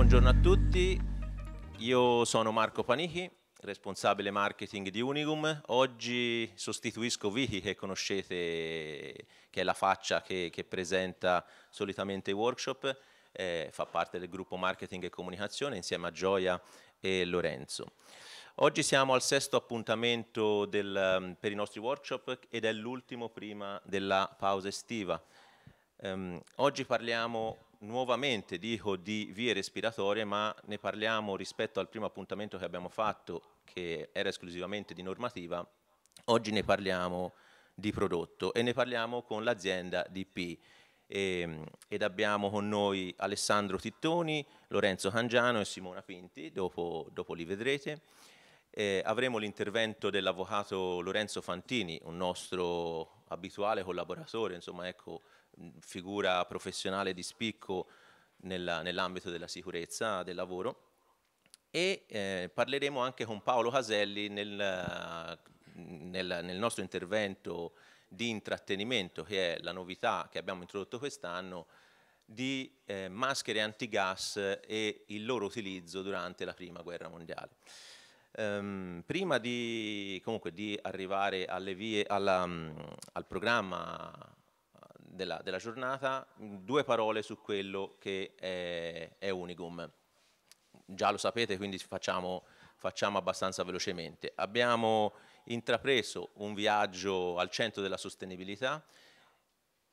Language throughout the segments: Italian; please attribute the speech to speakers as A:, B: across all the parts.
A: buongiorno a tutti. Io sono Marco Panichi, responsabile marketing di Unigum. Oggi sostituisco Vicky che conoscete, che è la faccia che, che presenta solitamente i workshop. Eh, fa parte del gruppo marketing e comunicazione insieme a Gioia e Lorenzo. Oggi siamo al sesto appuntamento del, mm, per i nostri workshop ed è l'ultimo prima della pausa estiva. Um, oggi parliamo nuovamente dico di vie respiratorie, ma ne parliamo rispetto al primo appuntamento che abbiamo fatto, che era esclusivamente di normativa, oggi ne parliamo di prodotto e ne parliamo con l'azienda DP. E, ehm, ed abbiamo con noi Alessandro Tittoni, Lorenzo Cangiano e Simona Pinti, dopo, dopo li vedrete. Eh, avremo l'intervento dell'avvocato Lorenzo Fantini, un nostro abituale collaboratore, insomma, ecco, figura professionale di spicco nella, nell'ambito della sicurezza del lavoro e eh, parleremo anche con Paolo Caselli nel, nel, nel nostro intervento di intrattenimento, che è la novità che abbiamo introdotto quest'anno, di eh, maschere antigas e il loro utilizzo durante la prima guerra mondiale. Um, prima di, comunque, di arrivare alle vie, alla, um, al programma della, della, giornata, due parole su quello che è, è Unigum. Già lo sapete, quindi facciamo, facciamo abbastanza velocemente. Abbiamo intrapreso un viaggio al centro della sostenibilità,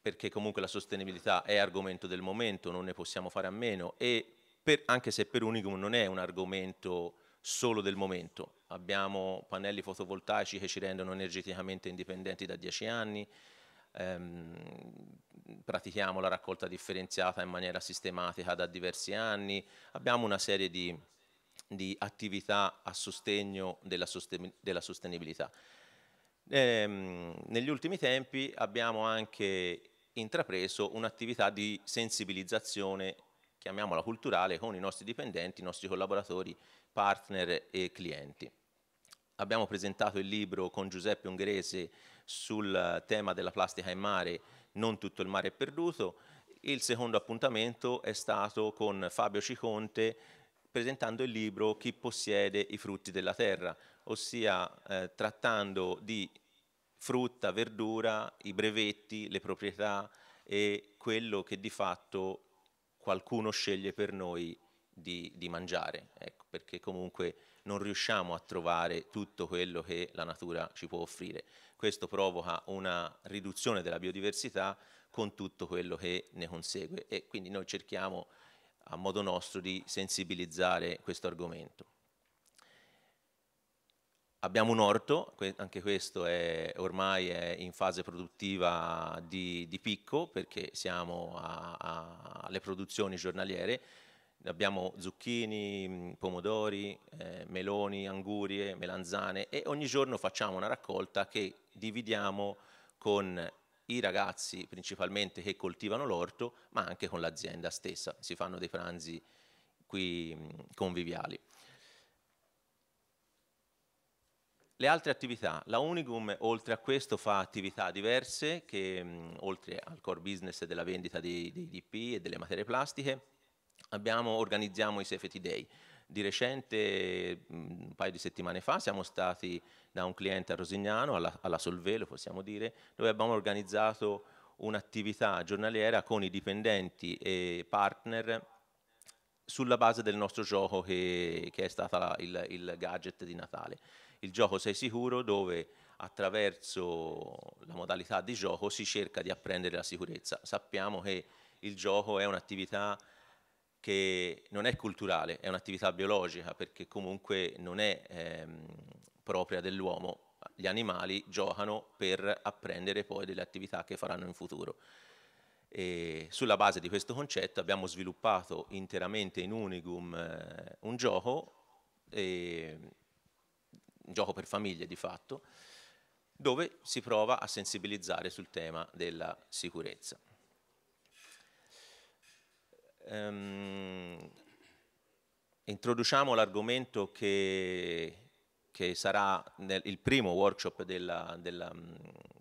A: perché comunque la sostenibilità è argomento del momento, non ne possiamo fare a meno, e per, anche se per Unigum non è un argomento solo del momento. Abbiamo pannelli fotovoltaici che ci rendono energeticamente indipendenti da dieci anni, ehm, pratichiamo la raccolta differenziata in maniera sistematica da diversi anni, abbiamo una serie di, di attività a sostegno della, sosten della sostenibilità. Ehm, negli ultimi tempi abbiamo anche intrapreso un'attività di sensibilizzazione, chiamiamola culturale, con i nostri dipendenti, i nostri collaboratori, partner e clienti. Abbiamo presentato il libro con Giuseppe Ungherese sul eh, tema della plastica in mare, non tutto il mare è perduto. Il secondo appuntamento è stato con Fabio Ciconte presentando il libro Chi possiede i frutti della terra, ossia eh, trattando di frutta, verdura, i brevetti, le proprietà e quello che di fatto qualcuno sceglie per noi di, di mangiare, ecco, perché comunque non riusciamo a trovare tutto quello che la natura ci può offrire. Questo provoca una riduzione della biodiversità con tutto quello che ne consegue e quindi noi cerchiamo a modo nostro di sensibilizzare questo argomento. Abbiamo un orto, anche questo è, ormai è in fase produttiva di, di picco perché siamo alle produzioni giornaliere, abbiamo zucchini, mm, pomodori, eh, meloni, angurie, melanzane e ogni giorno facciamo una raccolta che dividiamo con i ragazzi principalmente che coltivano l'orto, ma anche con l'azienda stessa. Si fanno dei pranzi qui mm, conviviali. Le altre attività, la Unigum oltre a questo fa attività diverse che mh, mm, oltre al core business della vendita dei, dei DP e delle materie plastiche abbiamo, organizziamo i Safety Day. Di recente, mm, un paio di settimane fa, siamo stati da un cliente a Rosignano, alla, alla Solvelo possiamo dire, dove abbiamo organizzato un'attività giornaliera con i dipendenti e partner sulla base del nostro gioco che, che è stato il, il, gadget di Natale. Il gioco Sei Sicuro dove attraverso la modalità di gioco si cerca di apprendere la sicurezza. Sappiamo che il gioco è un'attività che non è culturale, è un'attività biologica perché comunque non è ehm, propria dell'uomo. Gli animali giocano per apprendere poi delle attività che faranno in futuro. E sulla base di questo concetto abbiamo sviluppato interamente in Unigum eh, un gioco, eh, un gioco per famiglie di fatto, dove si prova a sensibilizzare sul tema della sicurezza ehm, introduciamo l'argomento che, che, sarà nel, il primo workshop della, della, mm,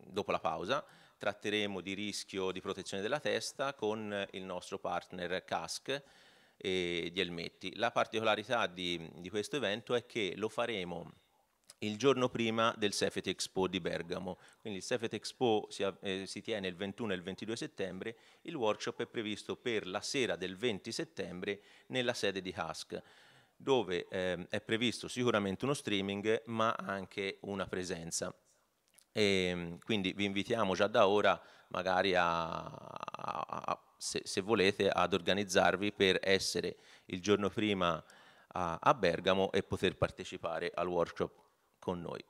A: dopo la pausa, tratteremo di rischio di protezione della testa con il nostro partner CASC e di Elmetti. La particolarità di, di questo evento è che lo faremo il giorno prima del Safety Expo di Bergamo. Quindi il Safety Expo si, eh, si, tiene il 21 e il 22 settembre, il workshop è previsto per la sera del 20 settembre nella sede di Husk, dove eh, è previsto sicuramente uno streaming ma anche una presenza. E, ehm, quindi vi invitiamo già da ora magari a, a se, se, volete ad organizzarvi per essere il giorno prima a, a Bergamo e poter partecipare al workshop con noi.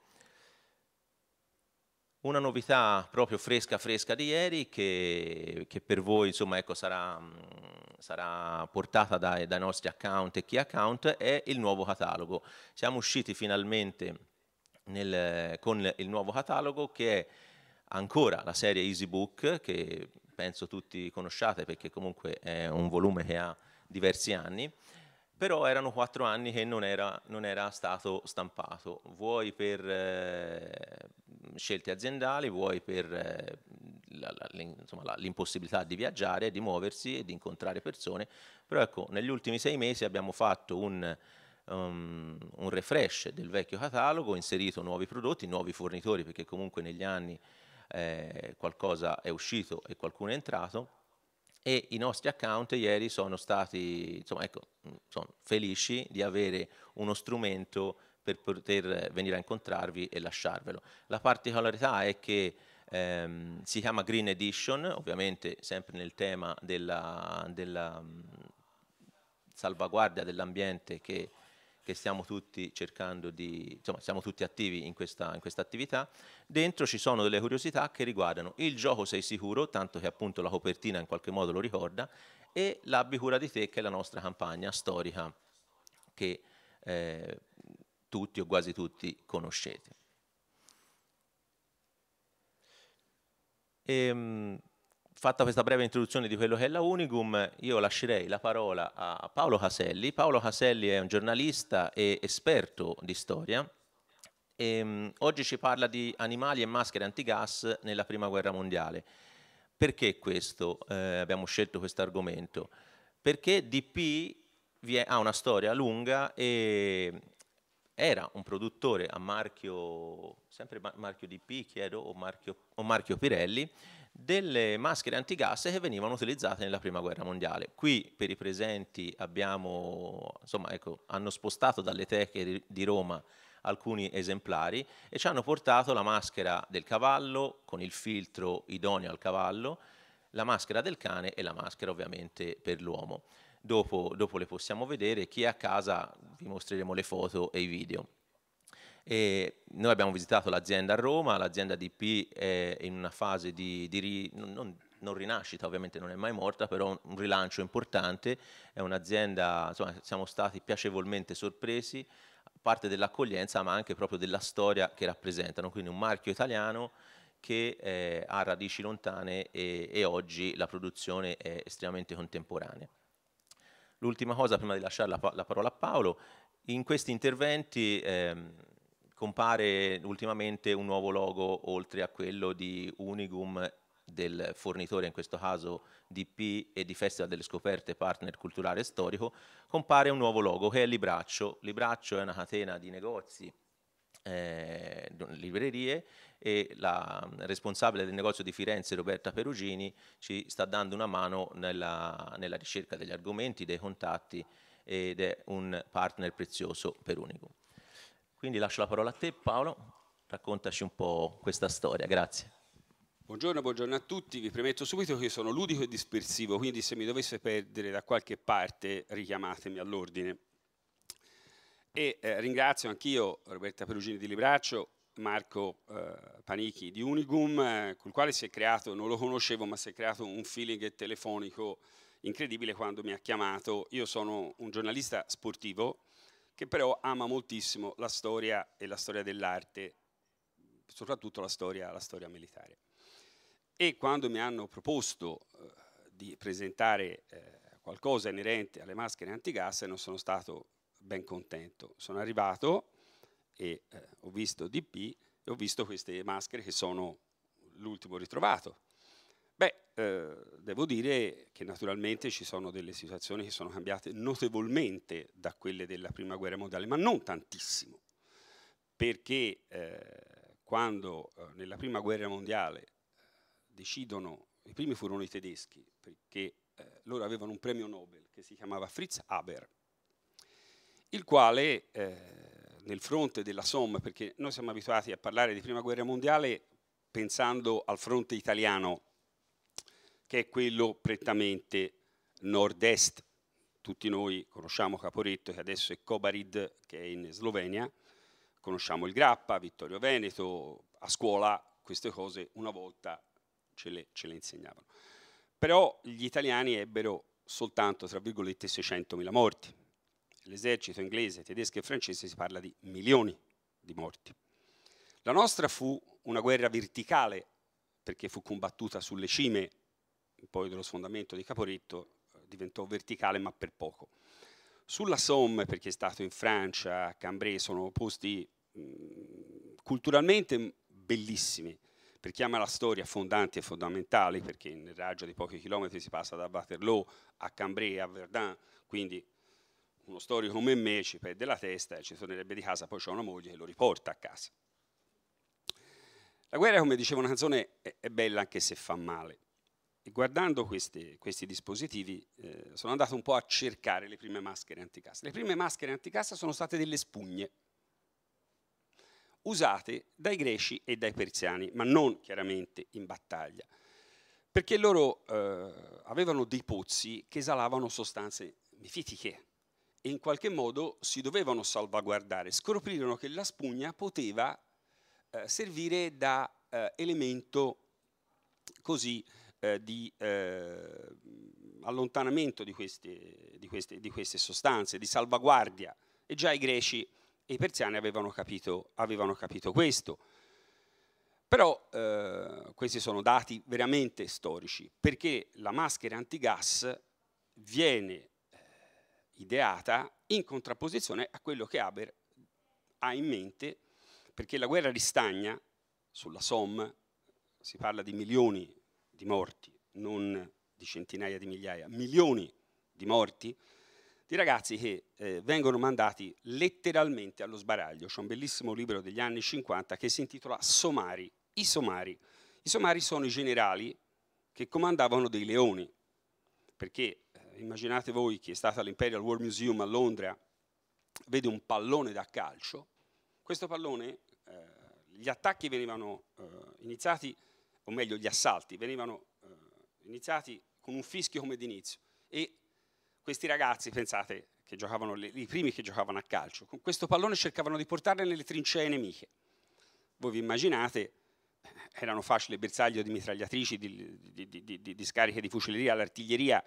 A: Una novità proprio fresca fresca di ieri che, che per voi insomma, ecco, sarà, mm, sarà, portata dai, dai, nostri account e key account è il nuovo catalogo. Siamo usciti finalmente nel, con il nuovo catalogo che è ancora la serie Easybook che penso tutti conosciate perché comunque è un volume che ha diversi anni però erano quattro anni che non era, non era, stato stampato, vuoi per eh, scelte aziendali, vuoi per eh, la, la, insomma, la, l'impossibilità di viaggiare, di muoversi e di incontrare persone, però ecco, negli ultimi sei mesi abbiamo fatto un, um, un refresh del vecchio catalogo, inserito nuovi prodotti, nuovi fornitori, perché comunque negli anni eh, qualcosa è uscito e qualcuno è entrato e i nostri account ieri sono stati insomma, ecco, mm, sono felici di avere uno strumento per poter venire a incontrarvi e lasciarvelo. La particolarità è che ehm, si chiama Green Edition, ovviamente sempre nel tema della, della mh, mm, salvaguardia dell'ambiente che che stiamo tutti cercando di, insomma siamo tutti attivi in questa, in questa attività, dentro ci sono delle curiosità che riguardano il gioco sei sicuro, tanto che appunto la copertina in qualche modo lo ricorda, e l'abbi cura di te che è la nostra campagna storica che eh, tutti o quasi tutti conoscete. Ehm, fatta questa breve introduzione di quello che è la Unigum, io lascerei la parola a Paolo Caselli. Paolo Caselli è un giornalista e esperto di storia. E, um, oggi ci parla di animali e maschere antigas nella Prima Guerra Mondiale. Perché questo? Eh, abbiamo scelto questo argomento. Perché DP ha una storia lunga e era un produttore a marchio, sempre marchio DP, chiedo, o marchio, o marchio Pirelli, delle maschere antigas che venivano utilizzate nella prima guerra mondiale. Qui per i presenti abbiamo, insomma, ecco, hanno spostato dalle teche di Roma alcuni esemplari e ci hanno portato la maschera del cavallo con il filtro idoneo al cavallo, la maschera del cane e la maschera ovviamente per l'uomo dopo, dopo le possiamo vedere, chi è a casa vi mostreremo le foto e i video. E noi abbiamo visitato l'azienda a Roma, l'azienda DP è in una fase di, di ri, non, non, rinascita, ovviamente non è mai morta, però un rilancio importante, è un'azienda, insomma siamo stati piacevolmente sorpresi, parte dell'accoglienza ma anche proprio della storia che rappresentano, quindi un marchio italiano che eh, ha radici lontane e, e oggi la produzione è estremamente contemporanea. L'ultima cosa, prima di lasciare la, la, parola a Paolo, in questi interventi ehm, compare ultimamente un nuovo logo oltre a quello di Unigum del fornitore, in questo caso DP e di Festival delle Scoperte Partner Culturale e Storico, compare un nuovo logo che è Libraccio. Libraccio è una catena di negozi eh, librerie e la mm, responsabile del negozio di Firenze, Roberta Perugini, ci sta dando una mano nella, nella ricerca degli argomenti, dei contatti ed è un partner prezioso per Unico. Quindi lascio la parola a te Paolo, raccontaci un po' questa storia, grazie.
B: Buongiorno, buongiorno a tutti, vi premetto subito che sono ludico e dispersivo, quindi se mi dovesse perdere da qualche parte richiamatemi all'ordine. E eh, ringrazio anch'io Roberta Perugini di Libraccio, Marco eh, Panichi di Unigum, eh, col quale si è creato, non lo conoscevo, ma si è creato un feeling telefonico incredibile quando mi ha chiamato. Io sono un giornalista sportivo che però ama moltissimo la storia e la storia dell'arte, soprattutto la storia, la storia, militare. E quando mi hanno proposto eh, di presentare eh, qualcosa inerente alle maschere antigas, non sono stato ben contento. Sono arrivato e eh, ho visto DP e ho visto queste maschere che sono l'ultimo ritrovato. Beh, eh, devo dire che naturalmente ci sono delle situazioni che sono cambiate notevolmente da quelle della prima guerra mondiale, ma non tantissimo, perché eh, quando eh, nella prima guerra mondiale eh, decidono, i primi furono i tedeschi, perché eh, loro avevano un premio Nobel che si chiamava Fritz Haber, il quale eh, nel fronte della Somme, perché noi siamo abituati a parlare di Prima Guerra Mondiale pensando al fronte italiano, che è quello prettamente nord-est. Tutti noi conosciamo Caporetto, che adesso è Kobarid, che è in Slovenia, conosciamo il Grappa, Vittorio Veneto, a scuola queste cose una volta ce le, ce le insegnavano. Però gli italiani ebbero soltanto, tra virgolette, 600.000 morti l'esercito inglese, tedesco e francese si parla di milioni di morti. La nostra fu una guerra verticale perché fu combattuta sulle cime, poi dello sfondamento di Caporetto eh, diventò verticale ma per poco. Sulla Somme, perché è stato in Francia, a Cambrai, sono posti mh, mm, culturalmente bellissimi, per chi ama la storia fondanti e fondamentali, perché nel raggio di pochi chilometri si passa da Waterloo a Cambrai a Verdun, quindi uno storico come me ci perde la testa e ci tornerebbe di casa, poi c'è una moglie che lo riporta a casa. La guerra, come diceva una canzone, è bella anche se fa male. E guardando questi, questi dispositivi eh, sono andato un po' a cercare le prime maschere anticassa. Le prime maschere anticassa sono state delle spugne, usate dai greci e dai persiani, ma non chiaramente in battaglia, perché loro eh, avevano dei pozzi che esalavano sostanze mifitiche, e in qualche modo si dovevano salvaguardare. Scoprirono che la spugna poteva eh, servire da eh, elemento così eh, di eh, allontanamento di queste, di, queste, di queste, sostanze, di salvaguardia. E già i greci e i persiani avevano capito, avevano capito questo. Però eh, questi sono dati veramente storici, perché la maschera antigas viene ideata in contrapposizione a quello che Haber ha in mente, perché la guerra di Stagna, sulla Somme, si parla di milioni di morti, non di centinaia di migliaia, milioni di morti, di ragazzi che eh, vengono mandati letteralmente allo sbaraglio. C'è un bellissimo libro degli anni 50 che si intitola Somari, i Somari. I Somari sono i generali che comandavano dei leoni, perché immaginate voi chi è stato all'Imperial War Museum a Londra, vede un pallone da calcio, questo pallone, eh, gli attacchi venivano eh, iniziati, o meglio gli assalti, venivano eh, iniziati con un fischio come d'inizio e questi ragazzi, pensate, che giocavano le, i primi che giocavano a calcio, con questo pallone cercavano di portarle nelle trincee nemiche. Voi vi immaginate, eh, erano facili bersaglio di mitragliatrici, di, di, di, di scariche di fucileria, l'artiglieria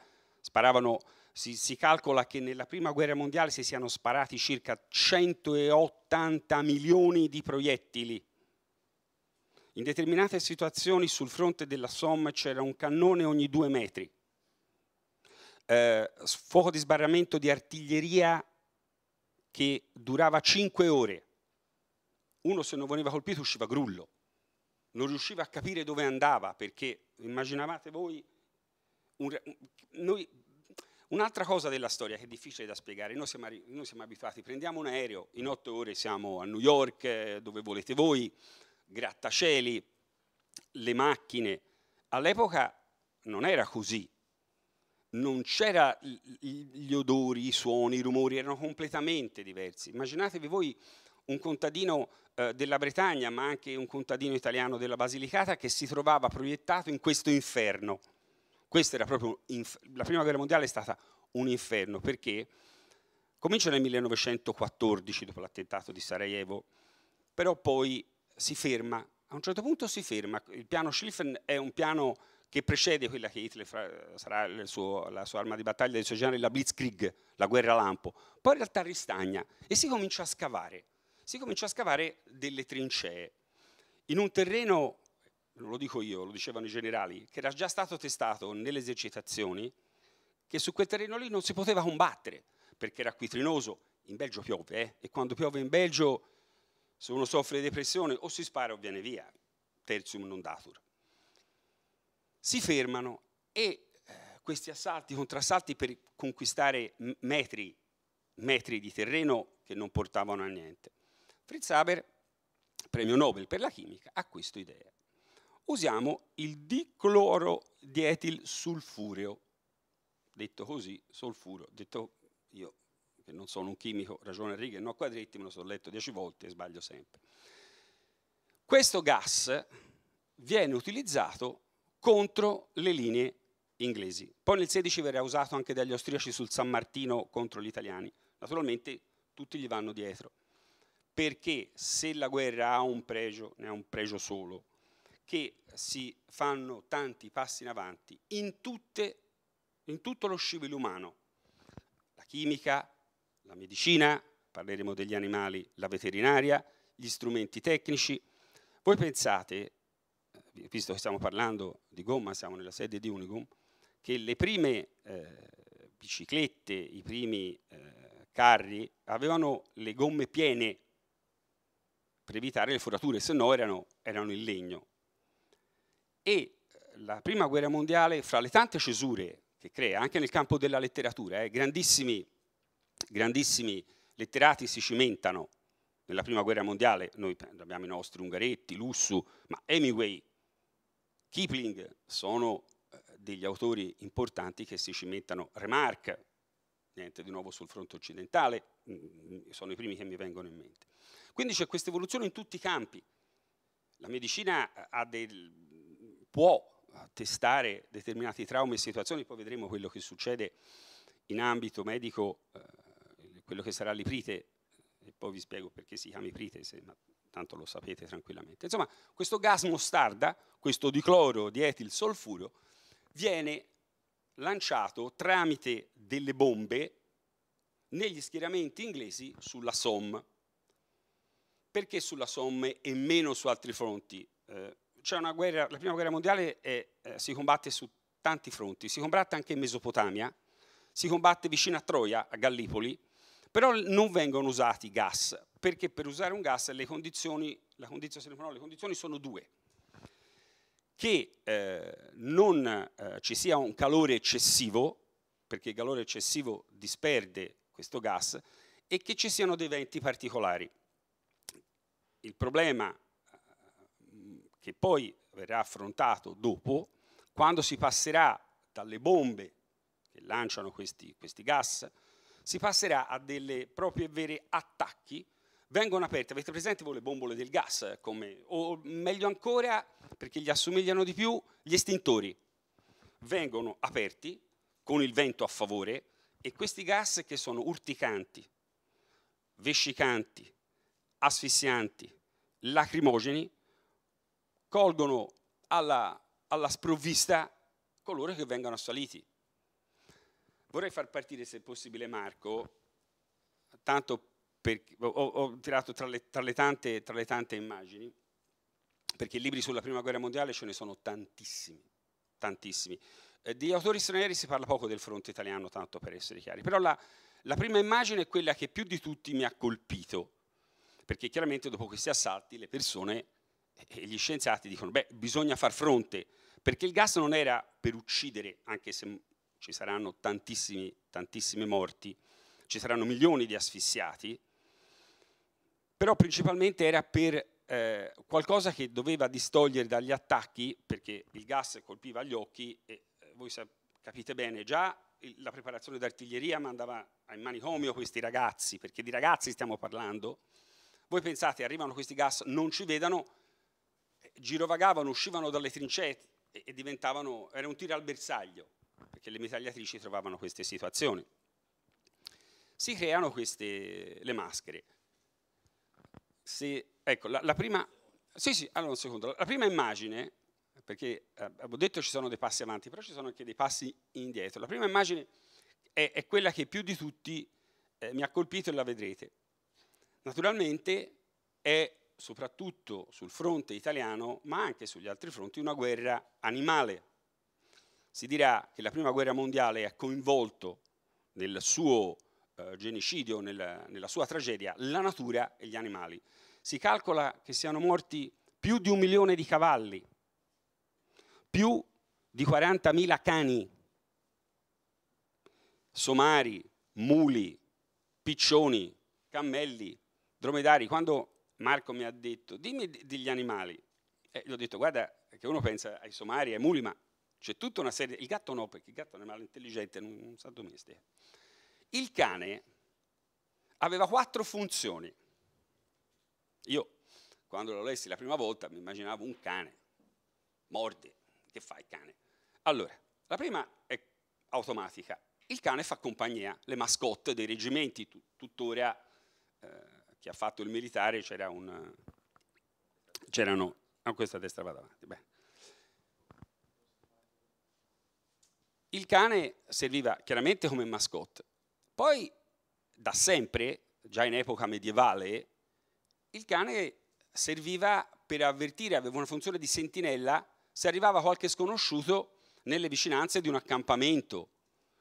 B: Sparavano, si, si calcola che nella prima guerra mondiale si siano sparati circa 180 milioni di proiettili. In determinate situazioni sul fronte della Somme c'era un cannone ogni due metri. Eh, fuoco di sbarramento di artiglieria che durava cinque ore. Uno se non veniva colpito usciva grullo, non riusciva a capire dove andava perché immaginavate voi un, noi, un'altra cosa della storia che è difficile da spiegare, noi siamo, noi siamo abituati, prendiamo un aereo, in otto ore siamo a New York, eh, dove volete voi, grattacieli, le macchine. All'epoca non era così, non c'erano gli odori, i suoni, i rumori erano completamente diversi. Immaginatevi voi un contadino eh, della Bretagna, ma anche un contadino italiano della Basilicata che si trovava proiettato in questo inferno. Questa era proprio la prima guerra mondiale è stata un inferno perché comincia nel 1914 dopo l'attentato di Sarajevo, però poi si ferma, a un certo punto si ferma, il piano Schlieffen è un piano che precede quella che Hitler sarà suo, la sua arma di battaglia del suo generi, la Blitzkrieg, la guerra lampo, poi in realtà ristagna e si comincia a scavare, si comincia a scavare delle trincee in un terreno non lo dico io, lo dicevano i generali, che era già stato testato nelle esercitazioni che su quel terreno lì non si poteva combattere perché era acquitrinoso. In Belgio piove eh? e quando piove in Belgio se uno soffre di depressione o si spara o viene via, terzium non datur. Si fermano e eh, questi assalti, contrassalti per conquistare metri, metri di terreno che non portavano a niente. Fritz Haber, premio Nobel per la chimica, ha questa idea usiamo il diclorodietil diclorodietilsulfureo, detto così, solfuro, detto io che non sono un chimico, ragione a righe e no a quadretti, me lo sono letto dieci volte e sbaglio sempre. Questo gas viene utilizzato contro le linee inglesi. Poi nel 16 verrà usato anche dagli austriaci sul San Martino contro gli italiani. Naturalmente tutti gli vanno dietro, perché se la guerra ha un pregio, ne ha un pregio solo, che si fanno tanti passi in avanti in, tutte, in tutto lo scivile umano. La chimica, la medicina, parleremo degli animali, la veterinaria, gli strumenti tecnici. Voi pensate, eh, visto che stiamo parlando di gomma, siamo nella sede di Unigum, che le prime eh, biciclette, i primi eh, carri avevano le gomme piene per evitare le furature, se no erano, erano in legno. E eh, la prima guerra mondiale, fra le tante cesure che crea, anche nel campo della letteratura, eh, grandissimi, grandissimi letterati si cimentano nella prima guerra mondiale, noi abbiamo i nostri Ungaretti, Lussu, ma Hemingway, Kipling sono eh, degli autori importanti che si cimentano, Remarque, niente di nuovo sul fronte occidentale, mm, mm, sono i primi che mi vengono in mente. Quindi c'è questa evoluzione in tutti i campi. La medicina eh, ha dei può eh, testare determinati traumi e situazioni, poi vedremo quello che succede in ambito medico, eh, quello che sarà l'iprite, e poi vi spiego perché si chiama iprite, se, ma tanto lo sapete tranquillamente. Insomma, questo gas mostarda, questo dicloro di etil solfuro, viene lanciato tramite delle bombe negli schieramenti inglesi sulla Somme. Perché sulla Somme e meno su altri fronti? Eh, guerra, la prima guerra mondiale è, eh, si combatte su tanti fronti, si combatte anche in Mesopotamia, si combatte vicino a Troia, a Gallipoli, però non vengono usati gas, perché per usare un gas le condizioni, condizione, no, le condizioni sono due. Che eh, non eh, ci sia un calore eccessivo, perché il calore eccessivo disperde questo gas, e che ci siano dei venti particolari. Il problema che poi verrà affrontato dopo, quando si passerà dalle bombe che lanciano questi, questi gas, si passerà a delle proprie e vere attacchi, vengono aperte, avete presente voi le bombole del gas, come, o meglio ancora, perché gli assomigliano di più, gli estintori, vengono aperti con il vento a favore e questi gas che sono urticanti, vescicanti, asfissianti, lacrimogeni, colgono alla, alla sprovvista coloro che vengono assaliti. Vorrei far partire, se possibile, Marco, tanto perché ho, ho tirato tra le, tra, le tante, tra le tante immagini, perché libri sulla Prima Guerra Mondiale ce ne sono tantissimi, tantissimi. Eh, di autori stranieri si parla poco del fronte italiano, tanto per essere chiari, però la, la prima immagine è quella che più di tutti mi ha colpito, perché chiaramente dopo questi assalti le persone e gli scienziati dicono, beh, bisogna far fronte, perché il gas non era per uccidere, anche se ci saranno tantissimi, tantissime morti, ci saranno milioni di asfissiati, però principalmente era per eh, qualcosa che doveva distogliere dagli attacchi, perché il gas colpiva gli occhi e eh, voi capite bene, già la preparazione d'artiglieria mandava ai manicomio questi ragazzi, perché di ragazzi stiamo parlando, voi pensate, arrivano questi gas, non ci vedano, girovagavano, uscivano dalle trincee e diventavano, era un tiro al bersaglio, perché le mitragliatrici trovavano queste situazioni. Si creano queste, le maschere. Se, ecco, la, la, prima, sì, sì, allora secondo, la prima immagine, perché abbiamo eh, detto ci sono dei passi avanti, però ci sono anche dei passi indietro. La prima immagine è, è quella che più di tutti eh, mi ha colpito e la vedrete. Naturalmente è soprattutto sul fronte italiano, ma anche sugli altri fronti, una guerra animale. Si dirà che la Prima Guerra Mondiale ha coinvolto nel suo eh, genocidio, nella, nella sua tragedia, la natura e gli animali. Si calcola che siano morti più di un milione di cavalli, più di 40.000 cani, somari, muli, piccioni, cammelli, dromedari. Quando Marco mi ha detto, dimmi degli animali. E gli ho detto, guarda, che uno pensa ai somari, ai muli, ma c'è tutta una serie... Il gatto no, perché il gatto è un animale intelligente, non, non sa domestica. Il cane aveva quattro funzioni. Io, quando lo lessi la prima volta, mi immaginavo un cane. Morde, che fa il cane? Allora, la prima è automatica. Il cane fa compagnia, le mascotte dei reggimenti, tuttora... Eh, chi ha fatto il militare c'era un... c'erano... No, ah, questa destra va davanti, beh. Il cane serviva chiaramente come mascotte. Poi, da sempre, già in epoca medievale, il cane serviva per avvertire, aveva una funzione di sentinella, se arrivava qualche sconosciuto nelle vicinanze di un accampamento,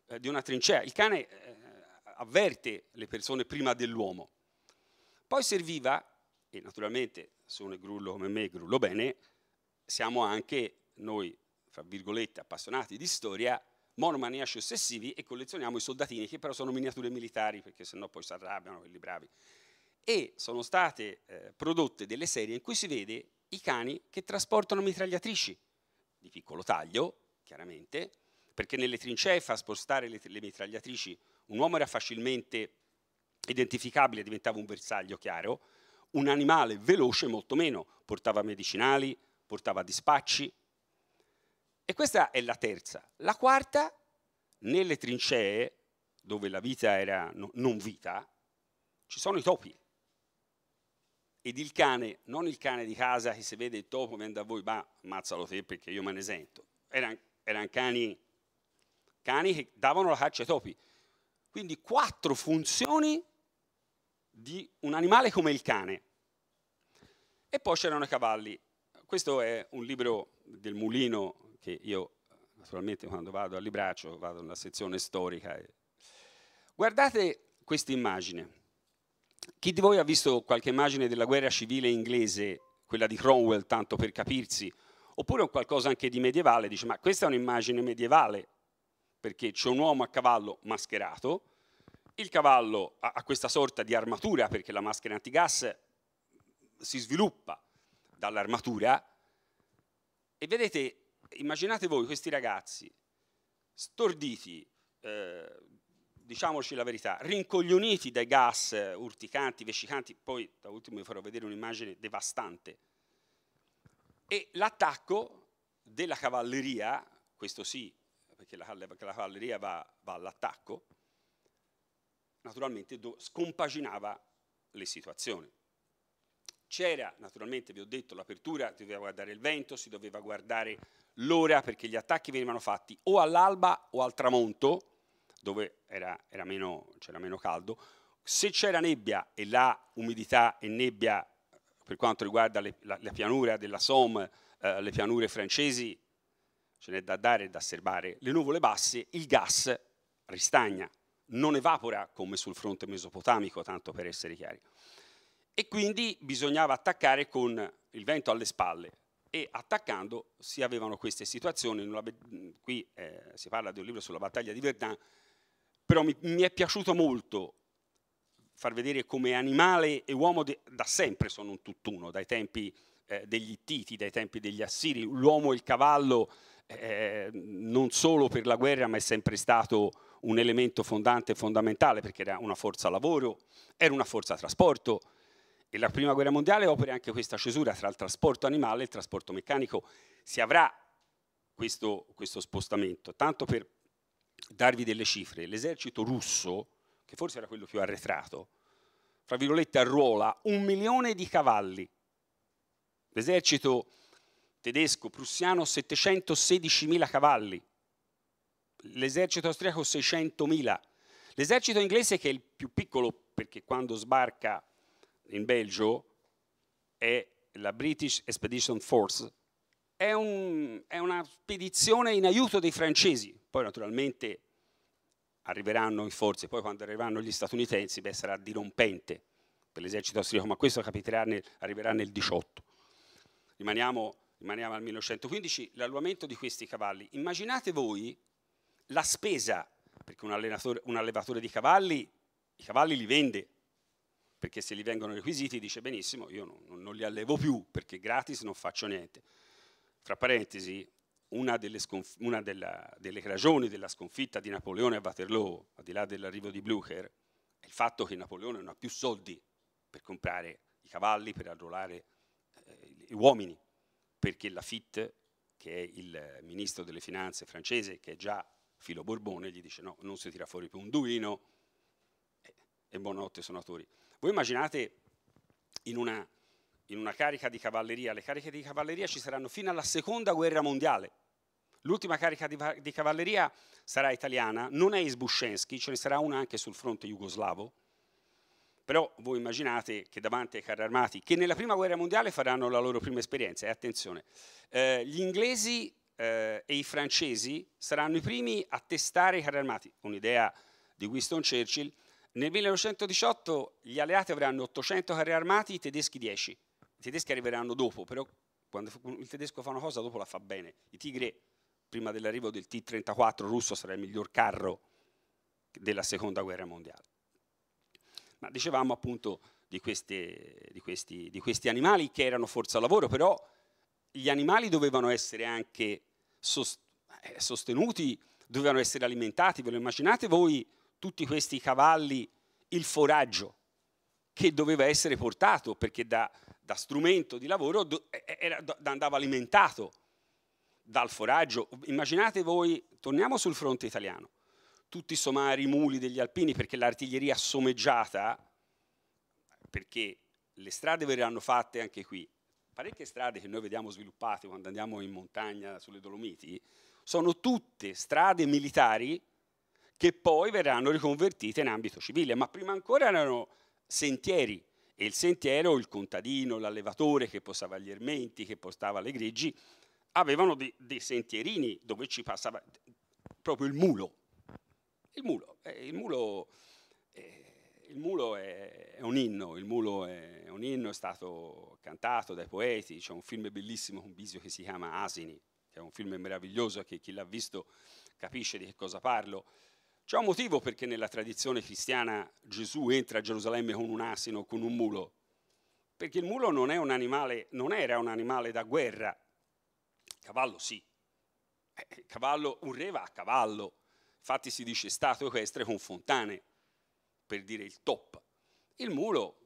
B: eh, di una trincea. Il cane eh, avverte le persone prima dell'uomo. Poi serviva, e naturalmente se un grullo come me, grullo bene, siamo anche noi, fra virgolette, appassionati di storia, monomaniaci ossessivi e collezioniamo i soldatini, che però sono miniature militari, perché sennò poi si arrabbiano quelli bravi. E sono state eh, prodotte delle serie in cui si vede i cani che trasportano mitragliatrici, di piccolo taglio, chiaramente, perché nelle trincee fa spostare le, le mitragliatrici un uomo era facilmente identificabile diventava un bersaglio chiaro, un animale veloce molto meno, portava medicinali, portava dispacci. E questa è la terza. La quarta, nelle trincee, dove la vita era no, non vita, ci sono i topi. Ed il cane, non il cane di casa che se vede il topo viene da voi, ma ammazzalo te perché io me ne sento. Erano, eran cani, cani che davano la caccia ai topi. Quindi quattro funzioni di un animale come il cane. E poi c'erano i cavalli. Questo è un libro del mulino che io naturalmente quando vado al libraccio vado nella sezione storica. Guardate questa immagine. Chi di voi ha visto qualche immagine della guerra civile inglese, quella di Cromwell, tanto per capirsi, oppure qualcosa anche di medievale, dice ma questa è un'immagine medievale, perché c'è un uomo a cavallo mascherato il cavallo ha questa sorta di armatura perché la maschera antigas si sviluppa dall'armatura e vedete, immaginate voi questi ragazzi storditi, eh, diciamoci la verità, rincoglioniti dai gas urticanti, vescicanti, poi da ultimo vi farò vedere un'immagine devastante, e l'attacco della cavalleria, questo sì, perché la, la cavalleria va, va all'attacco, naturalmente scompaginava le situazioni. C'era naturalmente, vi ho detto, l'apertura, si doveva guardare il vento, si doveva guardare l'ora perché gli attacchi venivano fatti o all'alba o al tramonto, dove c'era meno, meno caldo. Se c'era nebbia e là umidità e nebbia eh, per quanto riguarda le, la, la, pianura della Somme, eh, le pianure francesi, ce n'è da dare e da serbare, le nuvole basse, il gas ristagna non evapora come sul fronte mesopotamico, tanto per essere chiari. E quindi bisognava attaccare con il vento alle spalle e attaccando si avevano queste situazioni. qui eh, si parla di un libro sulla battaglia di Verdun, però mi, mi è piaciuto molto far vedere come animale e uomo de, da sempre sono un tutt'uno, dai tempi eh, degli Ittiti, dai tempi degli Assiri, l'uomo e il cavallo eh, non solo per la guerra ma è sempre stato un elemento fondante e fondamentale perché era una forza lavoro, era una forza trasporto e la prima guerra mondiale opera anche questa cesura tra il trasporto animale e il trasporto meccanico. Si avrà questo, questo spostamento. Tanto per darvi delle cifre, l'esercito russo, che forse era quello più arretrato, fra virgolette arruola un milione di cavalli. L'esercito tedesco prussiano 716 mila cavalli l'esercito austriaco 600.000, l'esercito inglese che è il più piccolo perché quando sbarca in Belgio è la British Expedition Force, è, un, è una spedizione in aiuto dei francesi, poi naturalmente arriveranno in forze, poi quando arriveranno gli statunitensi beh, sarà dirompente per l'esercito austriaco, ma questo capiterà nel, arriverà nel 18. Rimaniamo, rimaniamo al 1915, l'alluamento di questi cavalli. Immaginate voi la spesa, perché un, un allevatore di cavalli, i cavalli li vende, perché se gli vengono requisiti dice benissimo, io non, non, li allevo più perché gratis non faccio niente. Fra parentesi, una, delle, una della, delle, ragioni della sconfitta di Napoleone a Waterloo, al di là dell'arrivo di Blücher, è il fatto che Napoleone non ha più soldi per comprare i cavalli, per arruolare eh, gli uomini, perché Lafitte, che è il ministro delle finanze francese, che è già filo Borbone, gli dice no, non si tira fuori più un duino e, buonanotte suonatori. Voi immaginate in una, in una carica di cavalleria, le cariche di cavalleria ci saranno fino alla seconda guerra mondiale, L'ultima carica di, di, cavalleria sarà italiana, non è Isbuschensky, ce ne sarà una anche sul fronte jugoslavo. Però voi immaginate che davanti ai carri armati, che nella prima guerra mondiale faranno la loro prima esperienza, e attenzione, eh, gli inglesi eh, e i francesi saranno i primi a testare i carri armati, un'idea di Winston Churchill. Nel 1918 gli alleati avranno 800 carri armati, i tedeschi 10. I tedeschi arriveranno dopo, però quando il tedesco fa una cosa dopo la fa bene. I Tigre, prima dell'arrivo del T-34 russo, sarà il miglior carro della seconda guerra mondiale. Ma dicevamo appunto di, queste, di, questi, di questi animali che erano forza lavoro, però gli animali dovevano essere anche eh, sostenuti, dovevano essere alimentati. Ve lo immaginate voi tutti questi cavalli, il foraggio che doveva essere portato, perché da, da strumento di lavoro eh, eh, era, andava alimentato dal foraggio. Immaginate voi, torniamo sul fronte italiano, tutti i somari, i muli degli alpini, perché l'artiglieria sommeggiata, perché le strade verranno fatte anche qui, parecchie strade che noi vediamo sviluppate quando andiamo in montagna sulle Dolomiti, sono tutte strade militari che poi verranno riconvertite in ambito civile, ma prima ancora erano sentieri e il sentiero, il contadino, l'allevatore che postava gli ermenti, che postava le greggi, avevano dei, dei sentierini dove ci passava proprio il mulo. Il mulo, eh, il mulo il mulo è, è, un inno, il mulo è, un inno, è stato cantato dai poeti, c'è un film bellissimo con Bisio che si chiama Asini, che è un film meraviglioso che chi l'ha visto capisce di che cosa parlo. C'è un motivo perché nella tradizione cristiana Gesù entra a Gerusalemme con un asino, con un mulo, perché il mulo non, un animale, non era un animale da guerra, il cavallo sì, il eh, cavallo, un re va a cavallo, infatti si dice stato equestre con fontane per dire il top. Il mulo,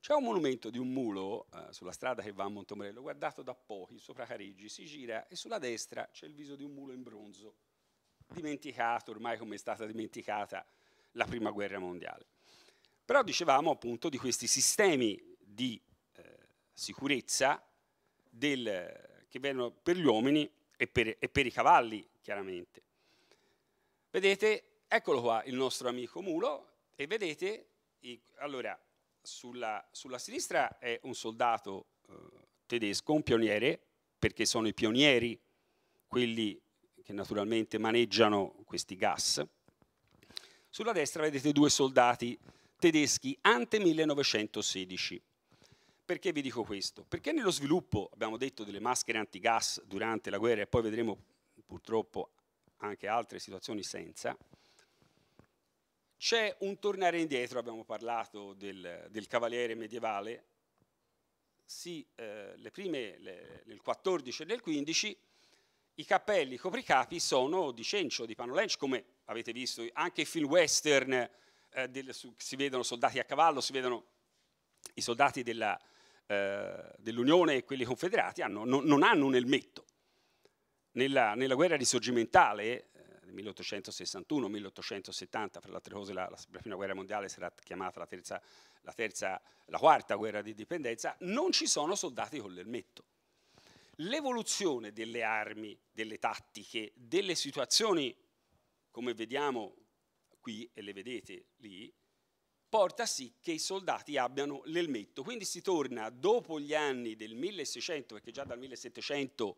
B: c'è un monumento di un mulo eh, sulla strada che va a Montomorello, guardato da pochi, sopra Careggi, si gira e sulla destra c'è il viso di un mulo in bronzo, dimenticato ormai come è stata dimenticata la prima guerra mondiale. Però dicevamo appunto di questi sistemi di eh, sicurezza del, che vengono per gli uomini e per, e per i cavalli, chiaramente. Vedete, eccolo qua il nostro amico mulo, e vedete, allora, sulla, sulla sinistra è un soldato eh, tedesco, un pioniere, perché sono i pionieri quelli che naturalmente maneggiano questi gas. Sulla destra vedete due soldati tedeschi ante 1916. Perché vi dico questo? Perché nello sviluppo, abbiamo detto, delle maschere antigas durante la guerra e poi vedremo purtroppo anche altre situazioni senza, c'è un tornare indietro, abbiamo parlato del, del cavaliere medievale, sì, eh, le prime, le, nel 14 e nel 15, i cappelli i copricapi sono di cencio, di panolenci, come avete visto anche i film western, eh, del, su, si vedono soldati a cavallo, si vedono i soldati eh, dell'Unione eh, dell e quelli confederati, hanno, non, non, hanno un elmetto. Nella, nella guerra risorgimentale 1861-1870, fra altre cose la, la, prima guerra mondiale sarà chiamata la, terza, la, terza, la quarta guerra di dipendenza, non ci sono soldati con l'elmetto. L'evoluzione delle armi, delle tattiche, delle situazioni, come vediamo qui e le vedete lì, porta sì che i soldati abbiano l'elmetto. Quindi si torna dopo gli anni del 1600, perché già dal 1700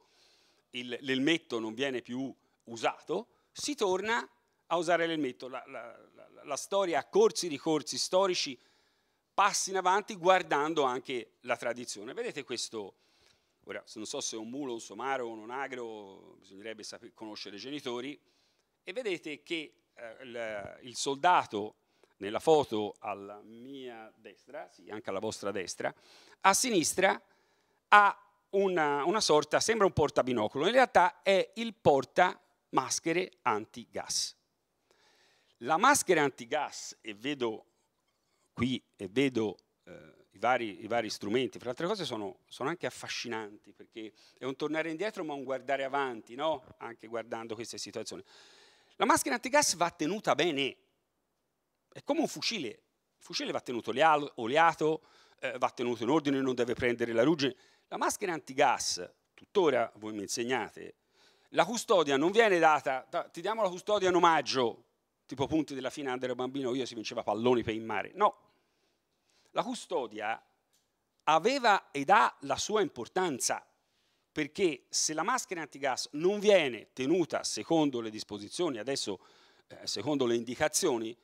B: l'elmetto non viene più usato, si torna a usare l'elmetto. La, la, la, la storia a corsi di corsi storici passi in avanti guardando anche la tradizione. Vedete questo, ora non so se è un mulo, un somaro, un onagro, bisognerebbe sapere, conoscere i genitori, e vedete che eh, il, il soldato nella foto alla mia destra, sì, anche alla vostra destra, a sinistra ha una, una sorta, sembra un portabinocolo, in realtà è il porta maschere antigas. La maschera antigas, e vedo qui, e vedo eh, i, vari, i, vari, strumenti, fra le altre cose sono, sono, anche affascinanti, perché è un tornare indietro ma un guardare avanti, no? anche guardando queste situazioni. La maschera antigas va tenuta bene, è come un fucile, il fucile va tenuto oleato, eh, va tenuto in ordine, non deve prendere la ruggine. La maschera antigas, tuttora voi mi insegnate, la custodia non viene data, ti diamo la custodia in omaggio, tipo punti della fine quando ero bambino io si vinceva palloni per il mare, no. La custodia aveva ed ha la sua importanza, perché se la maschera antigas non viene tenuta secondo le disposizioni, adesso eh, secondo le indicazioni,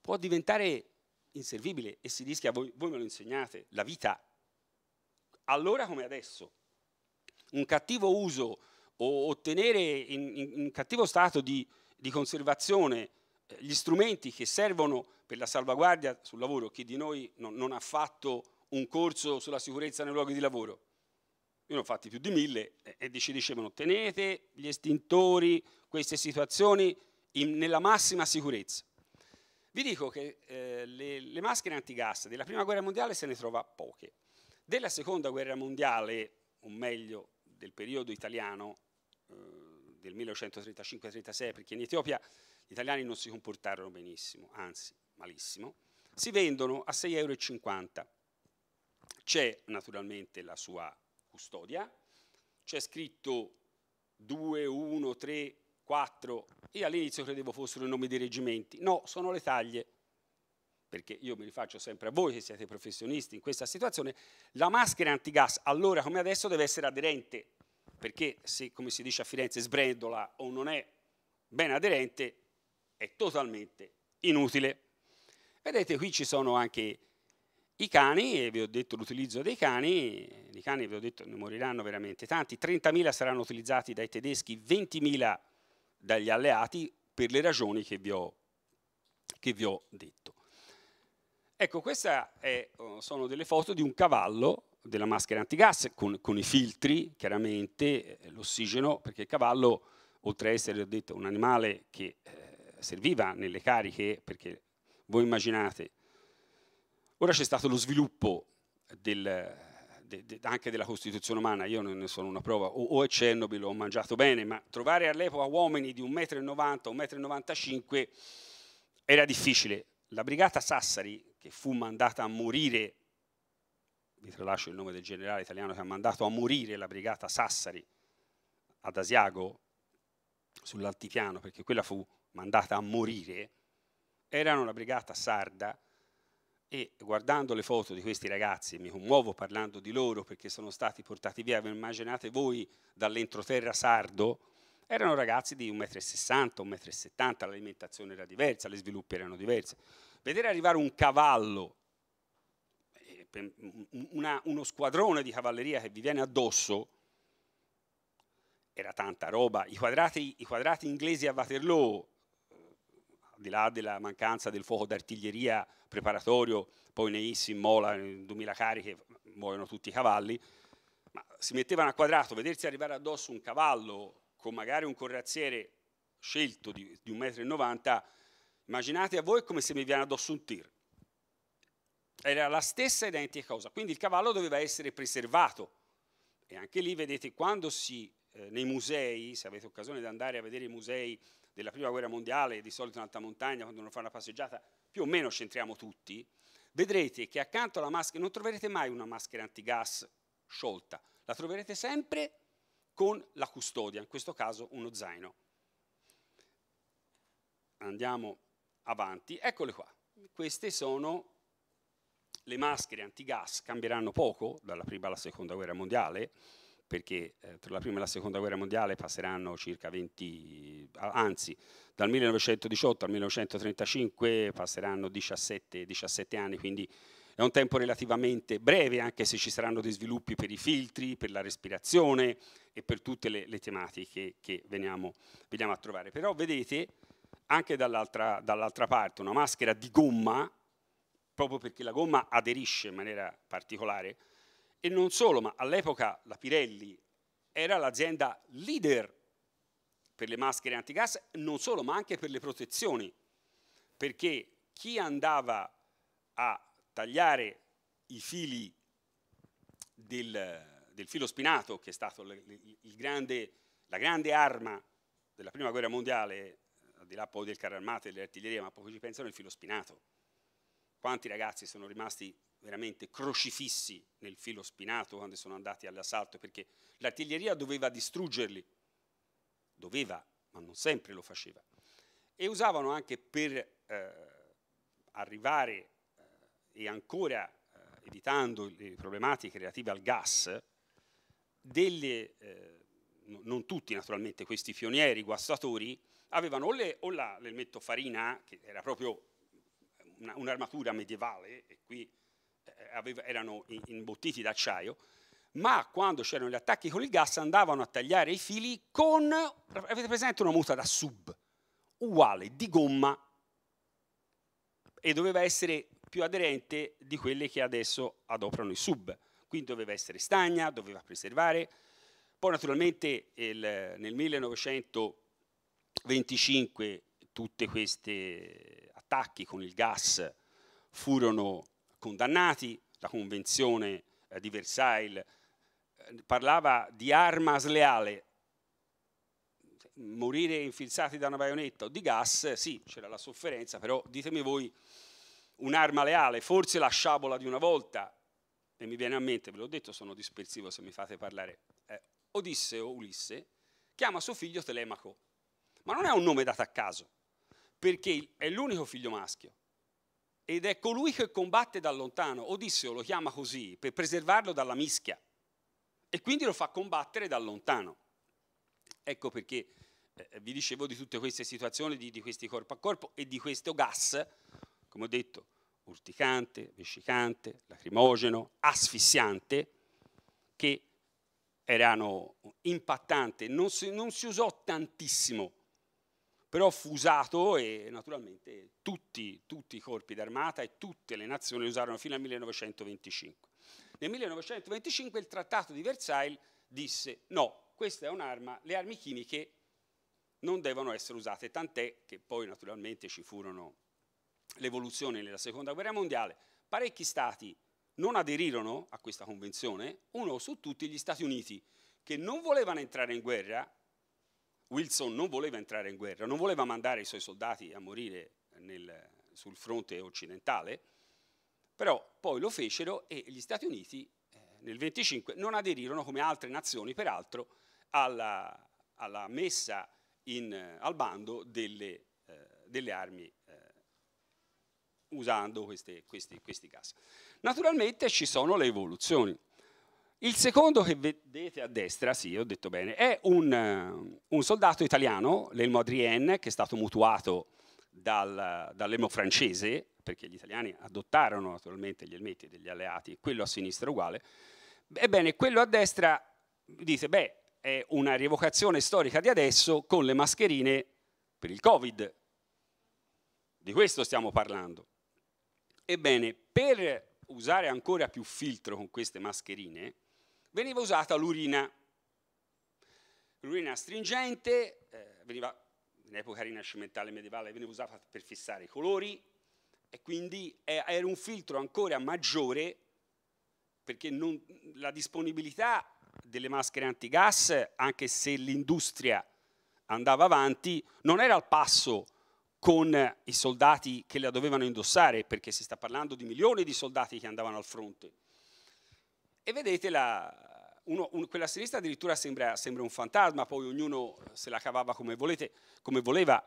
B: può diventare inservibile e si rischia, voi, voi me lo insegnate, la vita. Allora come adesso. Un cattivo uso o ottenere in, in, in cattivo stato di, di conservazione eh, gli strumenti che servono per la salvaguardia sul lavoro, chi di noi non, non ha fatto un corso sulla sicurezza nei luoghi di lavoro? Io ne ho fatti più di mille eh, e ci dicevano tenete gli estintori, queste situazioni in, nella massima sicurezza. Vi dico che eh, le, le maschere antigas della prima guerra mondiale se ne trova poche. Della seconda guerra mondiale, o meglio del periodo italiano, eh, del 1935-36, perché in Etiopia gli italiani non si comportarono benissimo, anzi malissimo, si vendono a 6,50 euro. C'è naturalmente la sua custodia, c'è scritto 2, 1, 3, 4, io all'inizio credevo fossero i nomi dei reggimenti, no, sono le taglie, perché io mi rifaccio sempre a voi che siete professionisti in questa situazione, la maschera antigas allora come adesso deve essere aderente perché se, come si dice a Firenze, sbrendola o non è ben aderente, è totalmente inutile. Vedete, qui ci sono anche i cani, e vi ho detto l'utilizzo dei cani, i cani vi ho detto ne moriranno veramente tanti, 30.000 saranno utilizzati dai tedeschi, 20.000 dagli alleati per le ragioni che vi ho, che vi ho detto. Ecco, queste oh, sono delle foto di un cavallo della maschera antigas con, con i filtri, chiaramente eh, l'ossigeno, perché il cavallo, oltre a essere detto, un animale che eh, serviva nelle cariche, perché voi immaginate, ora c'è stato lo sviluppo del, de, de, anche della costituzione umana, io non ne sono una prova, o, o è Chernobyl, ho mangiato bene, ma trovare all'epoca uomini di 1,90 m, 1,95 m era difficile. La brigata Sassari, che fu mandata a morire vi tralascio il nome del generale italiano che ha mandato a morire la brigata Sassari ad Asiago sull'altipiano, perché quella fu mandata a morire, erano la brigata sarda e guardando le foto di questi ragazzi, mi commuovo parlando di loro perché sono stati portati via, ve immaginate voi, dall'entroterra sardo, erano ragazzi di 1,60 m, 1,70 m, l'alimentazione era diversa, le sviluppi erano diverse. Vedere arrivare un cavallo una, uno squadrone di cavalleria che vi viene addosso, era tanta roba, i quadrati, i quadrati inglesi a Waterloo, eh, al di là della mancanza del fuoco d'artiglieria preparatorio, poi Neis in Mola, 2000 cariche, eh, muoiono tutti i cavalli, ma si mettevano a quadrato, vedersi arrivare addosso un cavallo con magari un corazziere scelto di, di 1,90 m, immaginate a voi come se mi viene addosso un tir. Era la stessa identica cosa, quindi il cavallo doveva essere preservato. E anche lì vedete quando si, eh, nei musei, se avete occasione di andare a vedere i musei della Prima Guerra Mondiale, di solito in alta montagna, quando uno fa una passeggiata, più o meno c'entriamo tutti, vedrete che accanto alla maschera non troverete mai una maschera antigas sciolta, la troverete sempre con la custodia, in questo caso uno zaino. Andiamo avanti, eccole qua. Queste sono le maschere antigas cambieranno poco dalla prima alla seconda guerra mondiale, perché eh, tra la prima e la seconda guerra mondiale passeranno circa 20, anzi dal 1918 al 1935 passeranno 17, 17 anni, quindi è un tempo relativamente breve anche se ci saranno dei sviluppi per i filtri, per la respirazione e per tutte le, le tematiche che veniamo, veniamo, a trovare. Però vedete anche dall'altra, dall parte una maschera di gomma proprio perché la gomma aderisce in maniera particolare. E non solo, ma all'epoca la Pirelli era l'azienda leader per le maschere antigas, non solo, ma anche per le protezioni, perché chi andava a tagliare i fili del, del filo spinato, che è stata la grande arma della prima guerra mondiale, al di là poi del carro armato e dell'artiglieria, ma poco ci pensano, il filo spinato quanti ragazzi sono rimasti veramente crocifissi nel filo spinato quando sono andati all'assalto perché l'artiglieria doveva distruggerli, doveva, ma non sempre lo faceva. E usavano anche per eh, arrivare eh, e ancora eh, evitando le problematiche relative al gas, delle, eh, non tutti naturalmente, questi pionieri guastatori avevano o l'elmetto farina, che era proprio un'armatura medievale, e qui eh, aveva, erano imbottiti d'acciaio, ma quando c'erano gli attacchi con il gas andavano a tagliare i fili con, avete presente una muta da sub, uguale, di gomma, e doveva essere più aderente di quelle che adesso adoperano i sub. Quindi doveva essere stagna, doveva preservare. Poi naturalmente il, nel 1925 tutte queste attacchi con il gas furono condannati, la Convenzione eh, di Versailles eh, parlava di arma sleale, morire infilzati da una baionetta o di gas, sì, c'era la sofferenza, però ditemi voi un'arma leale, forse la sciabola di una volta, e mi viene a mente, ve l'ho detto, sono dispersivo se mi fate parlare, eh, Odisseo, Ulisse, chiama suo figlio Telemaco, ma non è un nome dato a caso, perché è l'unico figlio maschio ed è colui che combatte da lontano. Odisseo lo chiama così per preservarlo dalla mischia e quindi lo fa combattere da lontano. Ecco perché eh, vi dicevo di tutte queste situazioni, di, di, questi corpo a corpo e di questo gas, come ho detto, urticante, vescicante, lacrimogeno, asfissiante, che erano impattanti. Non non si usò tantissimo però fu usato e naturalmente tutti, tutti i corpi d'armata e tutte le nazioni lo usarono fino al 1925. Nel 1925 il trattato di Versailles disse no, questa è un'arma, le armi chimiche non devono essere usate, tant'è che poi naturalmente ci furono le evoluzioni nella seconda guerra mondiale, parecchi stati non aderirono a questa convenzione, uno su tutti gli Stati Uniti, che non volevano entrare in guerra, Wilson non voleva entrare in guerra, non voleva mandare i suoi soldati a morire nel, sul fronte occidentale, però poi lo fecero e gli Stati Uniti eh, nel 25 non aderirono come altre nazioni, peraltro, alla, alla messa in, eh, al bando delle, eh, delle armi eh, usando queste, questi, questi gas. Naturalmente ci sono le evoluzioni. Il secondo che vedete a destra, sì, ho detto bene, è un, eh, un soldato italiano, l'Elmo Adrienne, che è stato mutuato dal, dall'elmo francese, perché gli italiani adottarono naturalmente gli elmetti degli alleati, quello a sinistra uguale. Ebbene, quello a destra, dite, beh, è una rievocazione storica di adesso con le mascherine per il Covid. Di questo stiamo parlando. Ebbene, per usare ancora più filtro con queste mascherine, veniva usata l'urina. L'urina stringente eh, veniva, in epoca rinascimentale medievale, veniva usata per fissare i colori e quindi era un filtro ancora maggiore perché non, la disponibilità delle maschere antigas, anche se l'industria andava avanti, non era al passo con i soldati che la dovevano indossare, perché si sta parlando di milioni di soldati che andavano al fronte. E vedete la, uno, un, quella sinistra addirittura sembra, sembra, un fantasma, poi ognuno se la cavava come, volete, come voleva.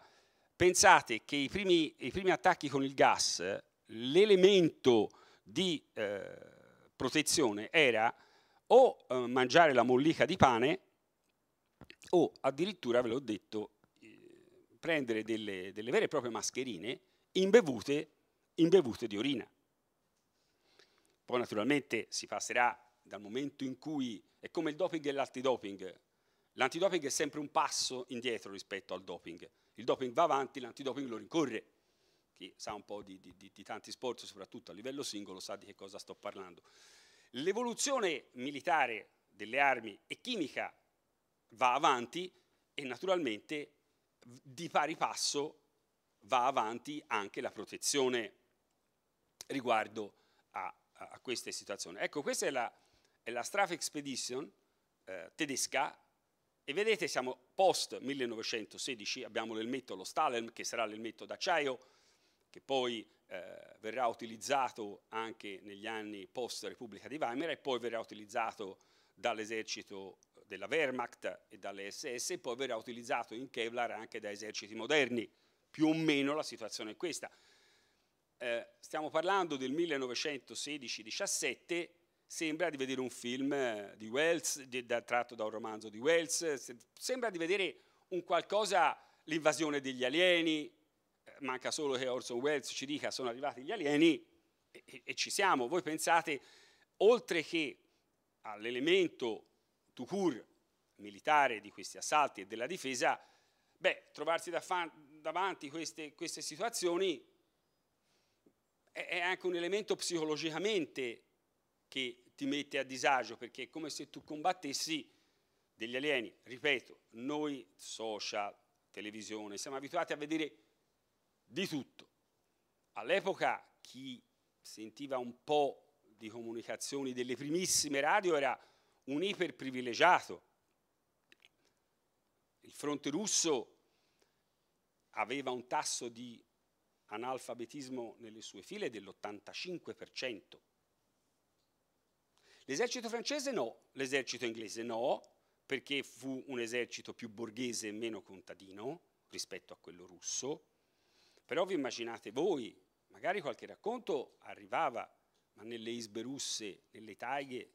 B: Pensate che i primi, i primi, attacchi con il gas, l'elemento di eh, protezione era o eh, mangiare la mollica di pane o addirittura, ve l'ho detto, eh, prendere delle, delle, vere e proprie mascherine imbevute, imbevute di orina. Poi naturalmente si passerà dal momento in cui è come il doping e l'antidoping. L'antidoping è sempre un passo indietro rispetto al doping. Il doping va avanti, l'antidoping lo rincorre. Chi sa un po' di, di, di tanti sport, soprattutto a livello singolo, sa di che cosa sto parlando. L'evoluzione militare delle armi e chimica va avanti e naturalmente di pari passo va avanti anche la protezione riguardo a, a, a queste situazioni. Ecco, questa è la, è la Strafe Expedition eh, tedesca e vedete siamo post 1916, abbiamo l'elmetto lo Stalem che sarà l'elmetto d'acciaio che poi eh, verrà utilizzato anche negli anni post Repubblica di Weimar e poi verrà utilizzato dall'esercito della Wehrmacht e dalle SS e poi verrà utilizzato in Kevlar anche da eserciti moderni. Più o meno la situazione è questa. Eh, stiamo parlando del 1916-17 sembra di vedere un film eh, di Wells, di, da, tratto da un romanzo di Wells, eh, se, sembra di vedere un qualcosa, l'invasione degli alieni, eh, manca solo che Orson Welles ci dica sono arrivati gli alieni e, e, e ci siamo. Voi pensate, oltre che all'elemento tucur militare di questi assalti e della difesa, beh, trovarsi da davanti queste, queste situazioni è, è anche un elemento psicologicamente che ti mette a disagio perché è come se tu combattessi degli alieni. Ripeto, noi social, televisione, siamo abituati a vedere di tutto. All'epoca chi sentiva un po' di comunicazioni delle primissime radio era un iperprivilegiato. Il fronte russo aveva un tasso di analfabetismo nelle sue file dell'85%. L'esercito francese no, l'esercito inglese no, perché fu un esercito più borghese e meno contadino rispetto a quello russo. Però vi immaginate voi, magari qualche racconto arrivava, ma nelle isbe russe, nelle taighe,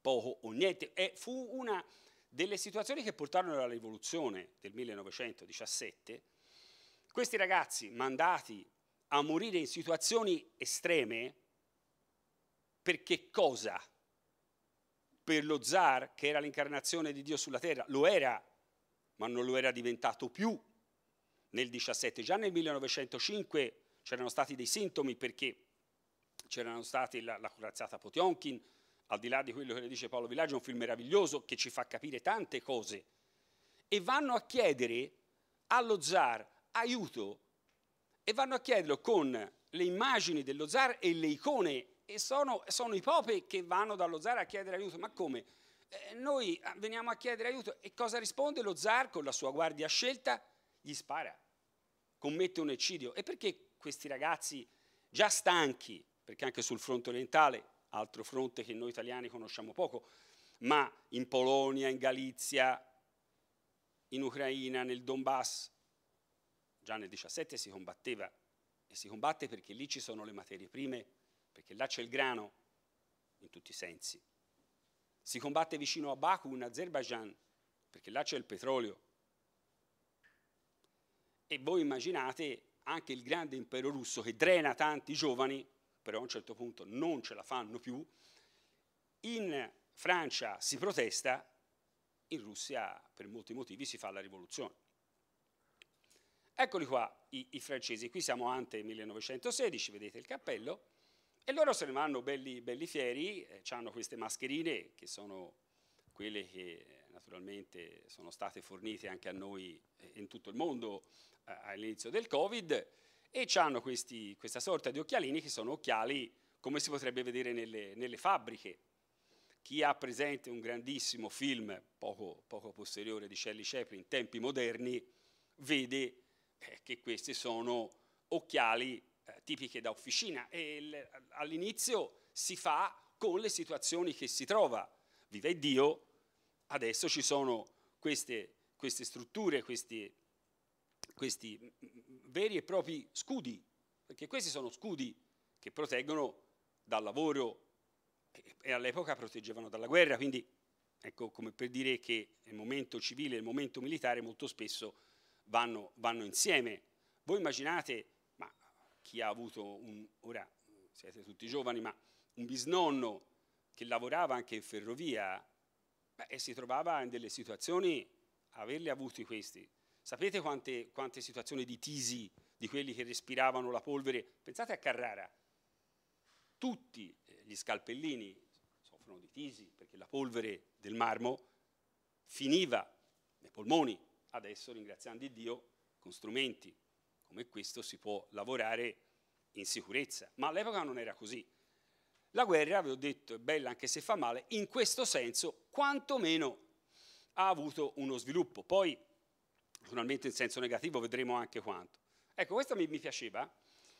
B: poco o niente. E fu una delle situazioni che portarono alla rivoluzione del 1917. Questi ragazzi mandati a morire in situazioni estreme, perché cosa? Per lo zar, che era l'incarnazione di Dio sulla terra, lo era, ma non lo era diventato più nel 17. Già nel 1905 c'erano stati dei sintomi perché c'erano stati la, la corazzata Potionkin, al di là di quello che le dice Paolo Villaggio, un film meraviglioso che ci fa capire tante cose. E vanno a chiedere allo zar aiuto e vanno a chiederlo con le immagini dello zar e le icone e sono, sono i popoli che vanno dallo zar a chiedere aiuto. Ma come? Eh, noi ah, veniamo a chiedere aiuto e cosa risponde lo zar con la sua guardia scelta? Gli spara, commette un eccidio. E perché questi ragazzi già stanchi, perché anche sul fronte orientale, altro fronte che noi italiani conosciamo poco, ma in Polonia, in Galizia, in Ucraina, nel Donbass, già nel 17 si combatteva e si combatte perché lì ci sono le materie prime perché là c'è il grano in tutti i sensi. Si combatte vicino a Baku, in Azerbaijan, perché là c'è il petrolio. E voi immaginate anche il grande impero russo che drena tanti giovani, però a un certo punto non ce la fanno più. In Francia si protesta, in Russia per molti motivi si fa la rivoluzione. Eccoli qua i, i francesi, qui siamo ante 1916, vedete il cappello, e loro se ne vanno belli, belli fieri, eh, hanno queste mascherine che sono quelle che eh, naturalmente sono state fornite anche a noi eh, in tutto il mondo eh, all'inizio del Covid, e hanno questi, questa sorta di occhialini che sono occhiali come si potrebbe vedere nelle, nelle fabbriche. Chi ha presente un grandissimo film poco, poco posteriore di Shelley in Tempi moderni, vede eh, che questi sono occhiali eh, tipiche da officina e all'inizio si fa con le situazioni che si trova. Viva Dio, adesso ci sono queste, queste strutture, questi, questi mm, mm, veri e propri scudi, perché questi sono scudi che proteggono dal lavoro e all'epoca proteggevano dalla guerra, quindi ecco come per dire che il momento civile e il momento militare molto spesso vanno, vanno insieme. Voi immaginate chi ha avuto un, ora siete tutti giovani, ma un bisnonno che lavorava anche in ferrovia beh, e si trovava in delle situazioni, averle avuti questi. Sapete quante, quante situazioni di tisi di quelli che respiravano la polvere? Pensate a Carrara, tutti eh, gli scalpellini soffrono di tisi perché la polvere del marmo finiva nei polmoni. Adesso, ringraziando Dio, con strumenti come questo si può lavorare in sicurezza, ma all'epoca non era così. La guerra, vi ho detto, è bella anche se fa male, in questo senso quantomeno ha avuto uno sviluppo, poi naturalmente in senso negativo vedremo anche quanto. Ecco, questo mi, mi piaceva,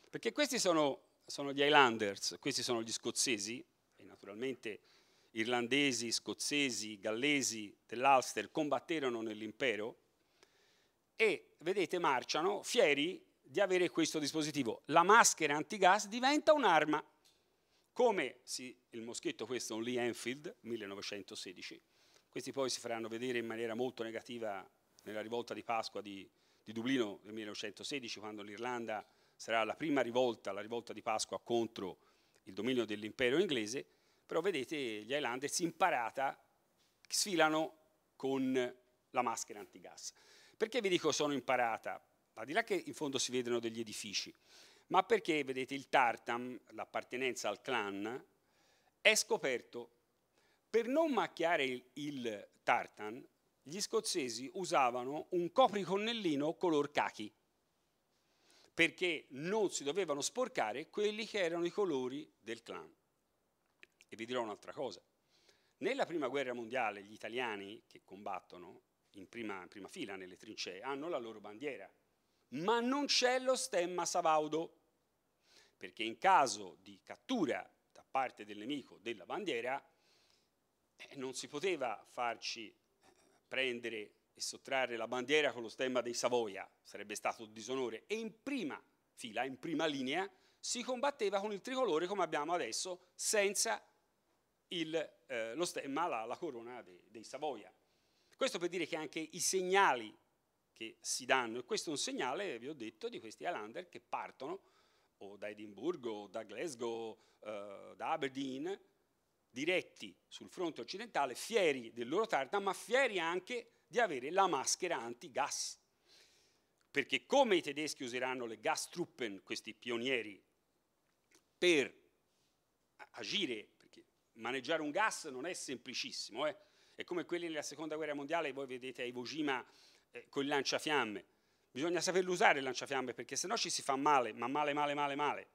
B: perché questi sono, sono gli Highlanders, questi sono gli scozzesi, e naturalmente irlandesi, scozzesi, gallesi dell'Ulster combatterono nell'impero, e vedete marciano fieri di avere questo dispositivo. La maschera antigas diventa un'arma, come sì, il moschetto questo è un Lee Enfield 1916, questi poi si faranno vedere in maniera molto negativa nella rivolta di Pasqua di, di Dublino del 1916, quando l'Irlanda sarà la prima rivolta, la rivolta di Pasqua contro il dominio dell'impero inglese, però vedete gli Highlanders imparata sfilano con la maschera antigas. Perché vi dico sono imparata? Al di là che in fondo si vedono degli edifici, ma perché, vedete, il tartam, l'appartenenza al clan, è scoperto. Per non macchiare il, il tartan, gli scozzesi usavano un copricornellino color cachi, perché non si dovevano sporcare quelli che erano i colori del clan. E vi dirò un'altra cosa. Nella prima guerra mondiale gli italiani che combattono in prima, prima fila nelle trincee, hanno la loro bandiera, ma non c'è lo stemma Savaudo, perché in caso di cattura da parte del nemico della bandiera eh, non si poteva farci eh, prendere e sottrarre la bandiera con lo stemma dei Savoia, sarebbe stato disonore, e in prima fila, in prima linea, si combatteva con il tricolore come abbiamo adesso, senza il, eh, lo stemma, la, la corona dei, dei Savoia. Questo per dire che anche i segnali che si danno, e questo è un segnale, vi ho detto, di questi Highlander che partono o da Edimburgo, da Glasgow, eh, da Aberdeen, diretti sul fronte occidentale, fieri del loro Tartan, ma fieri anche di avere la maschera anti-gas. Perché come i tedeschi useranno le Gastruppen, questi pionieri, per agire, perché maneggiare un gas non è semplicissimo, eh? È come quelli della seconda guerra mondiale, voi vedete a Iwo Jima eh, con il lanciafiamme. Bisogna saperlo usare il lanciafiamme perché sennò ci si fa male, ma male, male, male, male.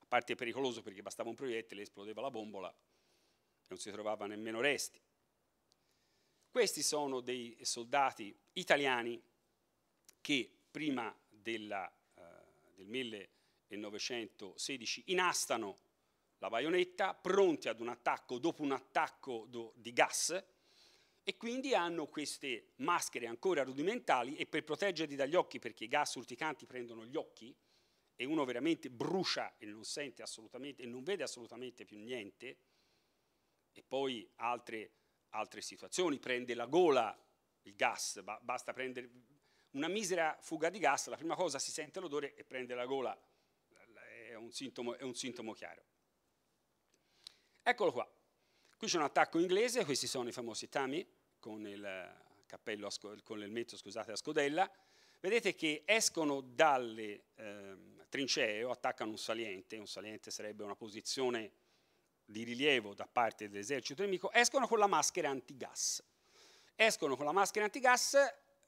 B: A parte è pericoloso perché bastava un proiettile, esplodeva la bombola e non si trovava nemmeno resti. Questi sono dei soldati italiani che prima della, eh, del 1916 inastano la baionetta, pronti ad un attacco dopo un attacco do, di gas e quindi hanno queste maschere ancora rudimentali e per proteggerti dagli occhi, perché i gas urticanti prendono gli occhi e uno veramente brucia e non sente assolutamente e non vede assolutamente più niente, e poi altre, altre situazioni, prende la gola il gas, ba basta prendere una misera fuga di gas, la prima cosa si sente l'odore e prende la gola, è un sintomo, è un sintomo chiaro. Eccolo qua. Qui c'è un attacco inglese, questi sono i famosi tami con il, eh, cappello con il scusate, a scodella. Vedete che escono dalle eh, trincee o attaccano un saliente, un saliente sarebbe una posizione di rilievo da parte dell'esercito nemico, escono con la maschera antigas. Escono con la maschera antigas,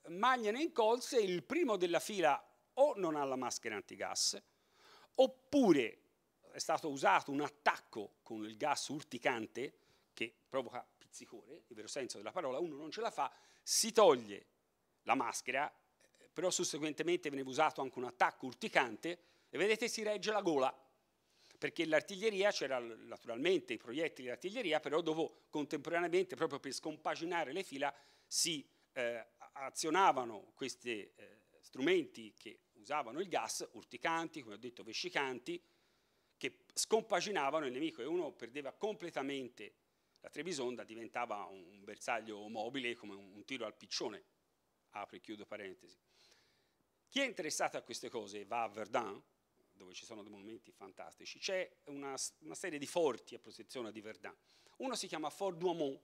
B: Magnan in colse, il primo della fila o non ha la maschera antigas, oppure è stato usato un attacco con il gas urticante, provoca pizzicore, il vero senso della parola, uno non ce la fa, si toglie la maschera, però susseguentemente viene usato anche un attacco urticante e vedete si regge la gola, perché l'artiglieria, c'era naturalmente i proiettili d'artiglieria, però dopo contemporaneamente, proprio per scompaginare le fila, si eh, azionavano questi eh, strumenti che usavano il gas, urticanti, come ho detto vescicanti, che scompaginavano il nemico e uno perdeva completamente la Trebisonda diventava un bersaglio mobile come un tiro al piccione, Apri e chiudo parentesi. Chi è interessato a queste cose va a Verdun, dove ci sono dei monumenti fantastici, c'è una, una, serie di forti a protezione di Verdun. Uno si chiama Fort Douaumont,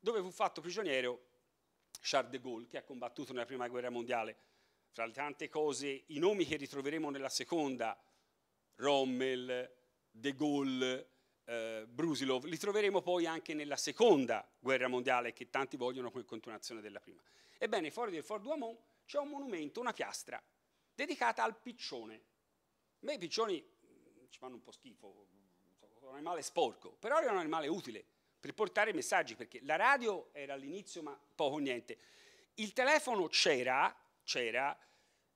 B: dove fu fatto prigioniero Charles de Gaulle, che ha combattuto nella Prima Guerra Mondiale. Fra le tante cose, i nomi che ritroveremo nella Seconda, Rommel, de Gaulle, eh, Brusilov, li troveremo poi anche nella seconda guerra mondiale che tanti vogliono come continuazione della prima. Ebbene, fuori del Fort Douamont c'è un monumento, una piastra, dedicata al piccione. A me i piccioni mm, ci fanno un po' schifo, sono un animale sporco, però era un animale utile per portare messaggi, perché la radio era all'inizio ma poco niente. Il telefono c'era, c'era,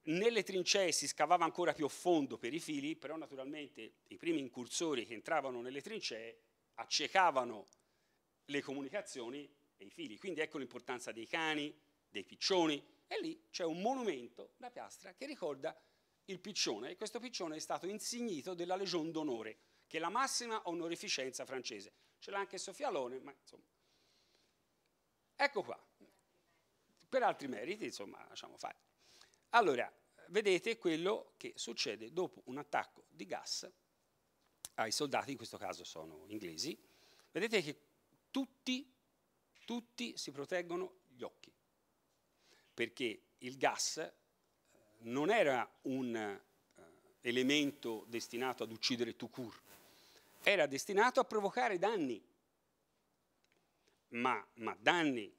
B: nelle trincee si scavava ancora più a fondo per i fili, però naturalmente i primi incursori che entravano nelle trincee accecavano le comunicazioni e i fili. Quindi ecco l'importanza dei cani, dei piccioni, e lì c'è un monumento, una piastra, che ricorda il piccione, e questo piccione è stato insignito della Legion d'Onore, che è la massima onorificenza francese. Ce l'ha anche Sofia Lone, ma insomma. Ecco qua. Per altri meriti, insomma, lasciamo fare. Allora, vedete quello che succede dopo un attacco di gas ai ah, soldati, in questo caso sono inglesi. Vedete che tutti, tutti si proteggono gli occhi, perché il gas eh, non era un eh, elemento destinato ad uccidere Tukur, era destinato a provocare danni, ma, ma danni,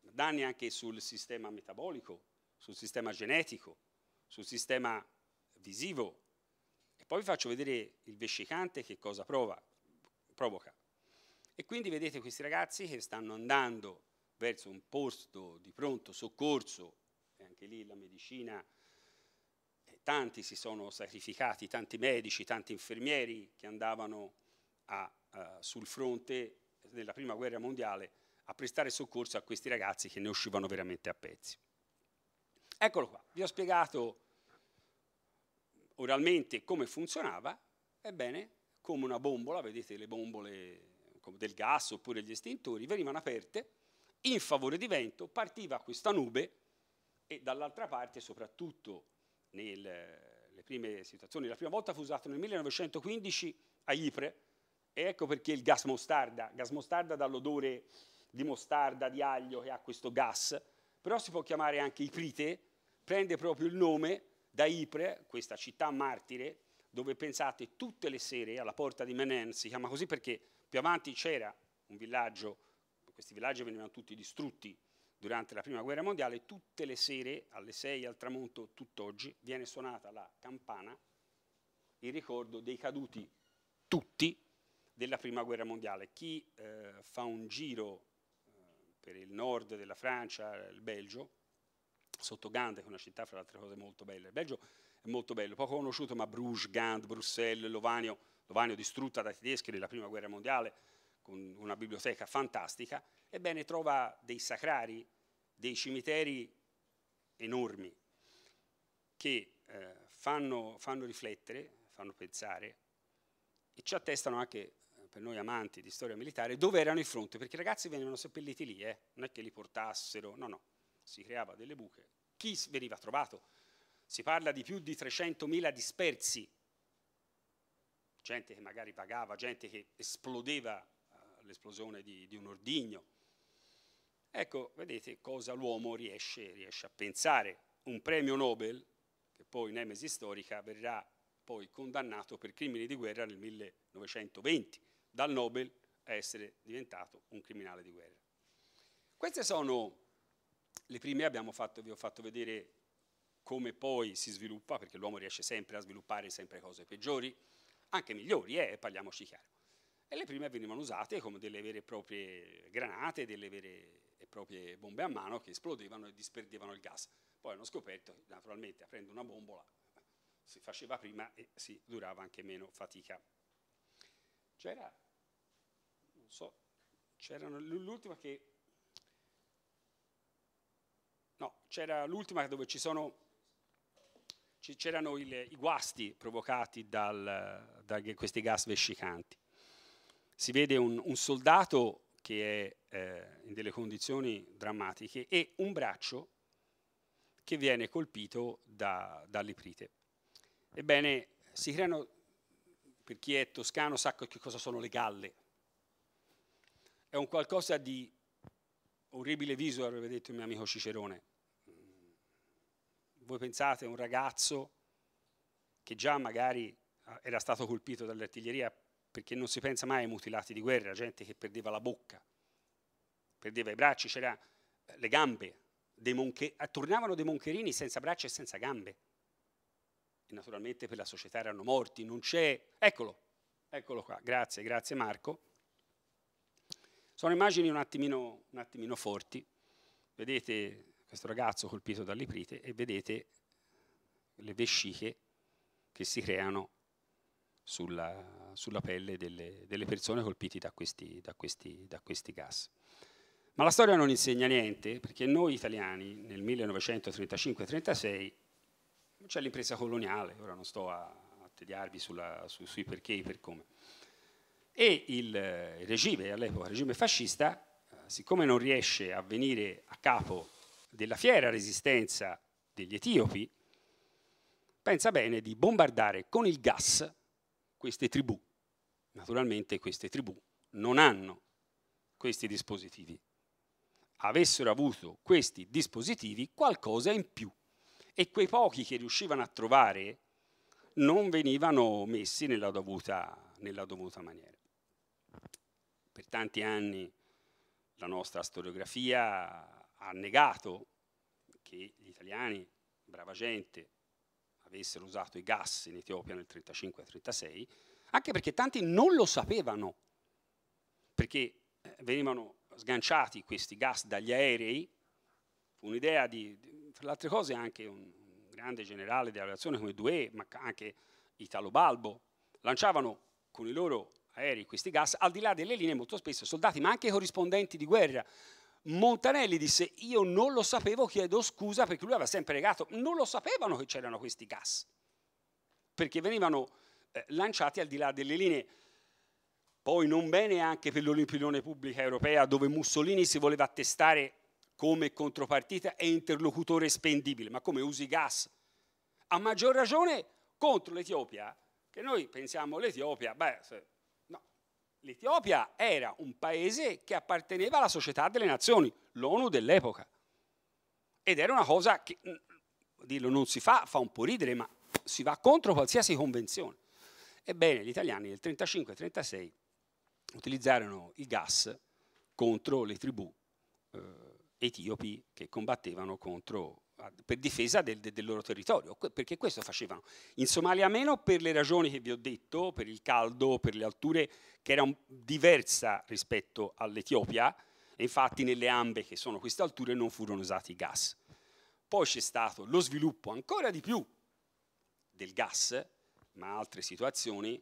B: danni anche sul sistema metabolico, sul sistema genetico, sul sistema visivo. E poi vi faccio vedere il vescicante che cosa prova, provoca. E quindi vedete questi ragazzi che stanno andando verso un posto di pronto soccorso, e anche lì la medicina, tanti si sono sacrificati, tanti medici, tanti infermieri che andavano a, uh, sul fronte della prima guerra mondiale a prestare soccorso a questi ragazzi che ne uscivano veramente a pezzi. Eccolo qua, vi ho spiegato oralmente come funzionava, ebbene, come una bombola, vedete le bombole del gas oppure gli estintori, venivano aperte, in favore di vento partiva questa nube e dall'altra parte, soprattutto nelle prime situazioni, la prima volta fu usato nel 1915 a Ypres, e ecco perché il gas mostarda, gas mostarda dall'odore di mostarda, di aglio che ha questo gas, però si può chiamare anche iprite, prende proprio il nome da Ypres, questa città martire, dove pensate tutte le sere alla porta di Menen, si chiama così perché più avanti c'era un villaggio, questi villaggi venivano tutti distrutti durante la prima guerra mondiale, tutte le sere alle 6 al tramonto, tutt'oggi, viene suonata la campana in ricordo dei caduti tutti della prima guerra mondiale. Chi eh, fa un giro eh, per il nord della Francia, il Belgio, sotto Gand, che è una città fra le altre cose molto bella. Il Belgio è molto bello, poco conosciuto, ma Bruges, Gand, Bruxelles, Lovanio, Lovanio distrutta dai tedeschi nella Prima Guerra Mondiale, con una biblioteca fantastica, ebbene trova dei sacrari, dei cimiteri enormi, che eh, fanno, fanno riflettere, fanno pensare, e ci attestano anche eh, per noi amanti di storia militare, dove erano i fronti, perché i ragazzi venivano seppelliti lì, eh? non è che li portassero, no, no, si creava delle buche, chi veniva trovato? Si parla di più di 300.000 dispersi, gente che magari vagava, gente che esplodeva all'esplosione eh, di, di, un ordigno. Ecco, vedete cosa l'uomo riesce, riesce a pensare. Un premio Nobel, che poi in Nemesi storica verrà poi condannato per crimini di guerra nel 1920, dal Nobel a essere diventato un criminale di guerra. Queste sono le prime abbiamo fatto, vi ho fatto vedere come poi si sviluppa, perché l'uomo riesce sempre a sviluppare sempre cose peggiori, anche migliori, eh, parliamoci chiaro. E le prime venivano usate come delle vere e proprie granate, delle vere e proprie bombe a mano che esplodevano e disperdevano il gas. Poi hanno scoperto, naturalmente, aprendo una bombola, si faceva prima e si durava anche meno fatica. C'era, non so, c'era l'ultima che No, c'era l'ultima dove ci c'erano i guasti provocati dal, da questi gas vescicanti. Si vede un, un soldato che è eh, in delle condizioni drammatiche e un braccio che viene colpito da, dall'iprite. Ebbene, si creano, per chi è toscano sa che cosa sono le galle, è un qualcosa di orribile viso, avrebbe detto il mio amico Cicerone. Voi pensate a un ragazzo che già magari ah, era stato colpito dall'artiglieria perché non si pensa mai ai mutilati di guerra, gente che perdeva la bocca, perdeva i bracci, c'era eh, le gambe, dei monche- eh, tornavano dei moncherini senza braccia e senza gambe. E naturalmente per la società erano morti, non c'è... Eccolo, eccolo qua, grazie, grazie Marco. Sono immagini un attimino, un attimino forti. Vedete questo ragazzo colpito dall'iprite e vedete le vesciche che si creano sulla, sulla pelle delle, delle, persone colpite da questi, da, questi, da questi gas. Ma la storia non insegna niente, perché noi italiani nel 1935-36 c'è l'impresa coloniale, ora non sto a, tediarvi sulla, su, sui perché e per come, e eh, il regime, all'epoca il regime fascista, eh, siccome non riesce a venire a capo della fiera resistenza degli etiopi, pensa bene di bombardare con il gas queste tribù. Naturalmente queste tribù non hanno questi dispositivi. Avessero avuto questi dispositivi qualcosa in più e quei pochi che riuscivano a trovare non venivano messi nella dovuta, nella dovuta maniera per tanti anni la nostra storiografia ha negato che gli italiani, brava gente, avessero usato i gas in Etiopia nel 35-36, anche perché tanti non lo sapevano, perché eh, venivano sganciati questi gas dagli aerei, un'idea di, tra le altre cose anche un, grande generale della relazione come Due, ma anche Italo Balbo, lanciavano con i loro aerei questi gas, al di là delle linee molto spesso soldati, ma anche corrispondenti di guerra. Montanelli disse io non lo sapevo, chiedo scusa perché lui aveva sempre negato, non lo sapevano che c'erano questi gas, perché venivano eh, lanciati al di là delle linee. Poi non bene anche per l'Olimpione Pubblica Europea dove Mussolini si voleva attestare come contropartita e interlocutore spendibile, ma come usi gas. A maggior ragione contro l'Etiopia, che noi pensiamo all'Etiopia, beh, l'Etiopia era un paese che apparteneva alla società delle nazioni, l'ONU dell'epoca. Ed era una cosa che, mm, dirlo non si fa, fa un po' ridere, ma si va contro qualsiasi convenzione. Ebbene, gli italiani nel 35-36 utilizzarono il gas contro le tribù eh, etiopi che combattevano contro per difesa del, del, loro territorio, perché questo facevano. In Somalia meno per le ragioni che vi ho detto, per il caldo, per le alture, che era un, diversa rispetto all'Etiopia, e infatti nelle ambe che sono queste alture non furono usati i gas. Poi c'è stato lo sviluppo ancora di più del gas, ma altre situazioni,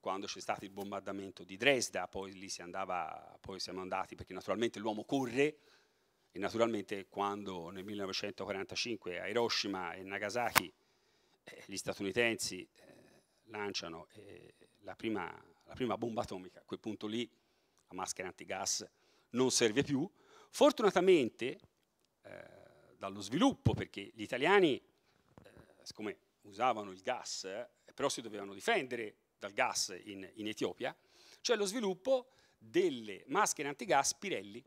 B: quando c'è stato il bombardamento di Dresda, poi lì si andava, poi siamo andati, perché naturalmente l'uomo corre, e naturalmente quando nel 1945 a Hiroshima e Nagasaki eh, gli statunitensi eh, lanciano eh, la, prima, la, prima, bomba atomica, a quel punto lì la maschera antigas non serve più. Fortunatamente eh, dallo sviluppo, perché gli italiani, eh, siccome usavano il gas, eh, però si dovevano difendere dal gas in, in Etiopia, cioè lo sviluppo delle maschere antigas Pirelli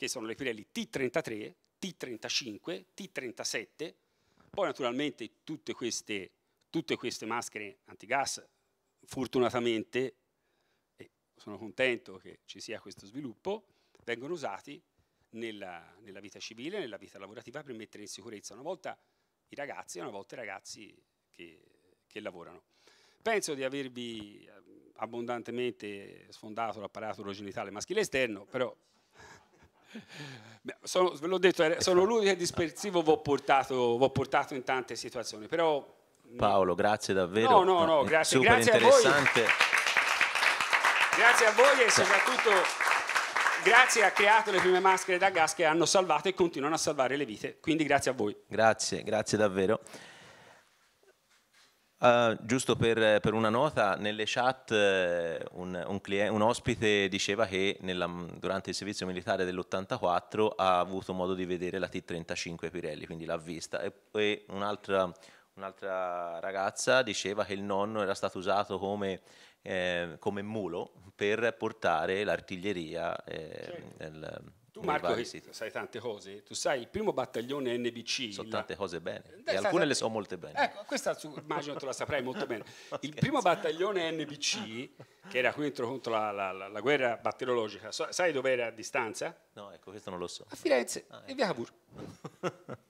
B: che sono le Pirelli T33, T35, T37, poi naturalmente tutte queste, tutte queste maschere antigas, fortunatamente, e sono contento che ci sia questo sviluppo, vengono usati nella, nella vita civile, nella vita lavorativa per mettere in sicurezza una volta i ragazzi e una volta i ragazzi che, che lavorano. Penso di avervi ehm, abbondantemente sfondato l'apparato urogenital maschile esterno, però sono, ve l'ho detto, sono l'unico dispersivo che ho portato, portato, in tante situazioni, però...
A: Paolo, grazie davvero. No, no, no, eh, grazie, grazie a voi.
B: Grazie a voi e soprattutto grazie a creato le prime maschere da gas che hanno salvato e continuano a salvare le vite. Quindi grazie a voi.
A: Grazie, grazie davvero. Uh, giusto per, per, una nota, nelle chat eh, un, un, cliente, un ospite diceva che nella, durante il servizio militare dell'84 ha avuto modo di vedere la T-35 Pirelli, quindi l'ha vista, e poi un'altra, un'altra ragazza diceva che il nonno era stato usato come, eh, come mulo per portare l'artiglieria eh, certo. nel, tu Marco
B: sai tante cose,
A: tu sai il primo battaglione NBC. Sono tante cose bene, eh, e alcune le so molte bene.
B: Ecco, questa su, immagino tu la saprai molto bene. Il primo battaglione NBC, che era contro, contro la, la, la, la guerra batteriologica, sai dove era a distanza?
A: No, ecco, questo non lo so. A Firenze, ah, ecco. e via Cavour.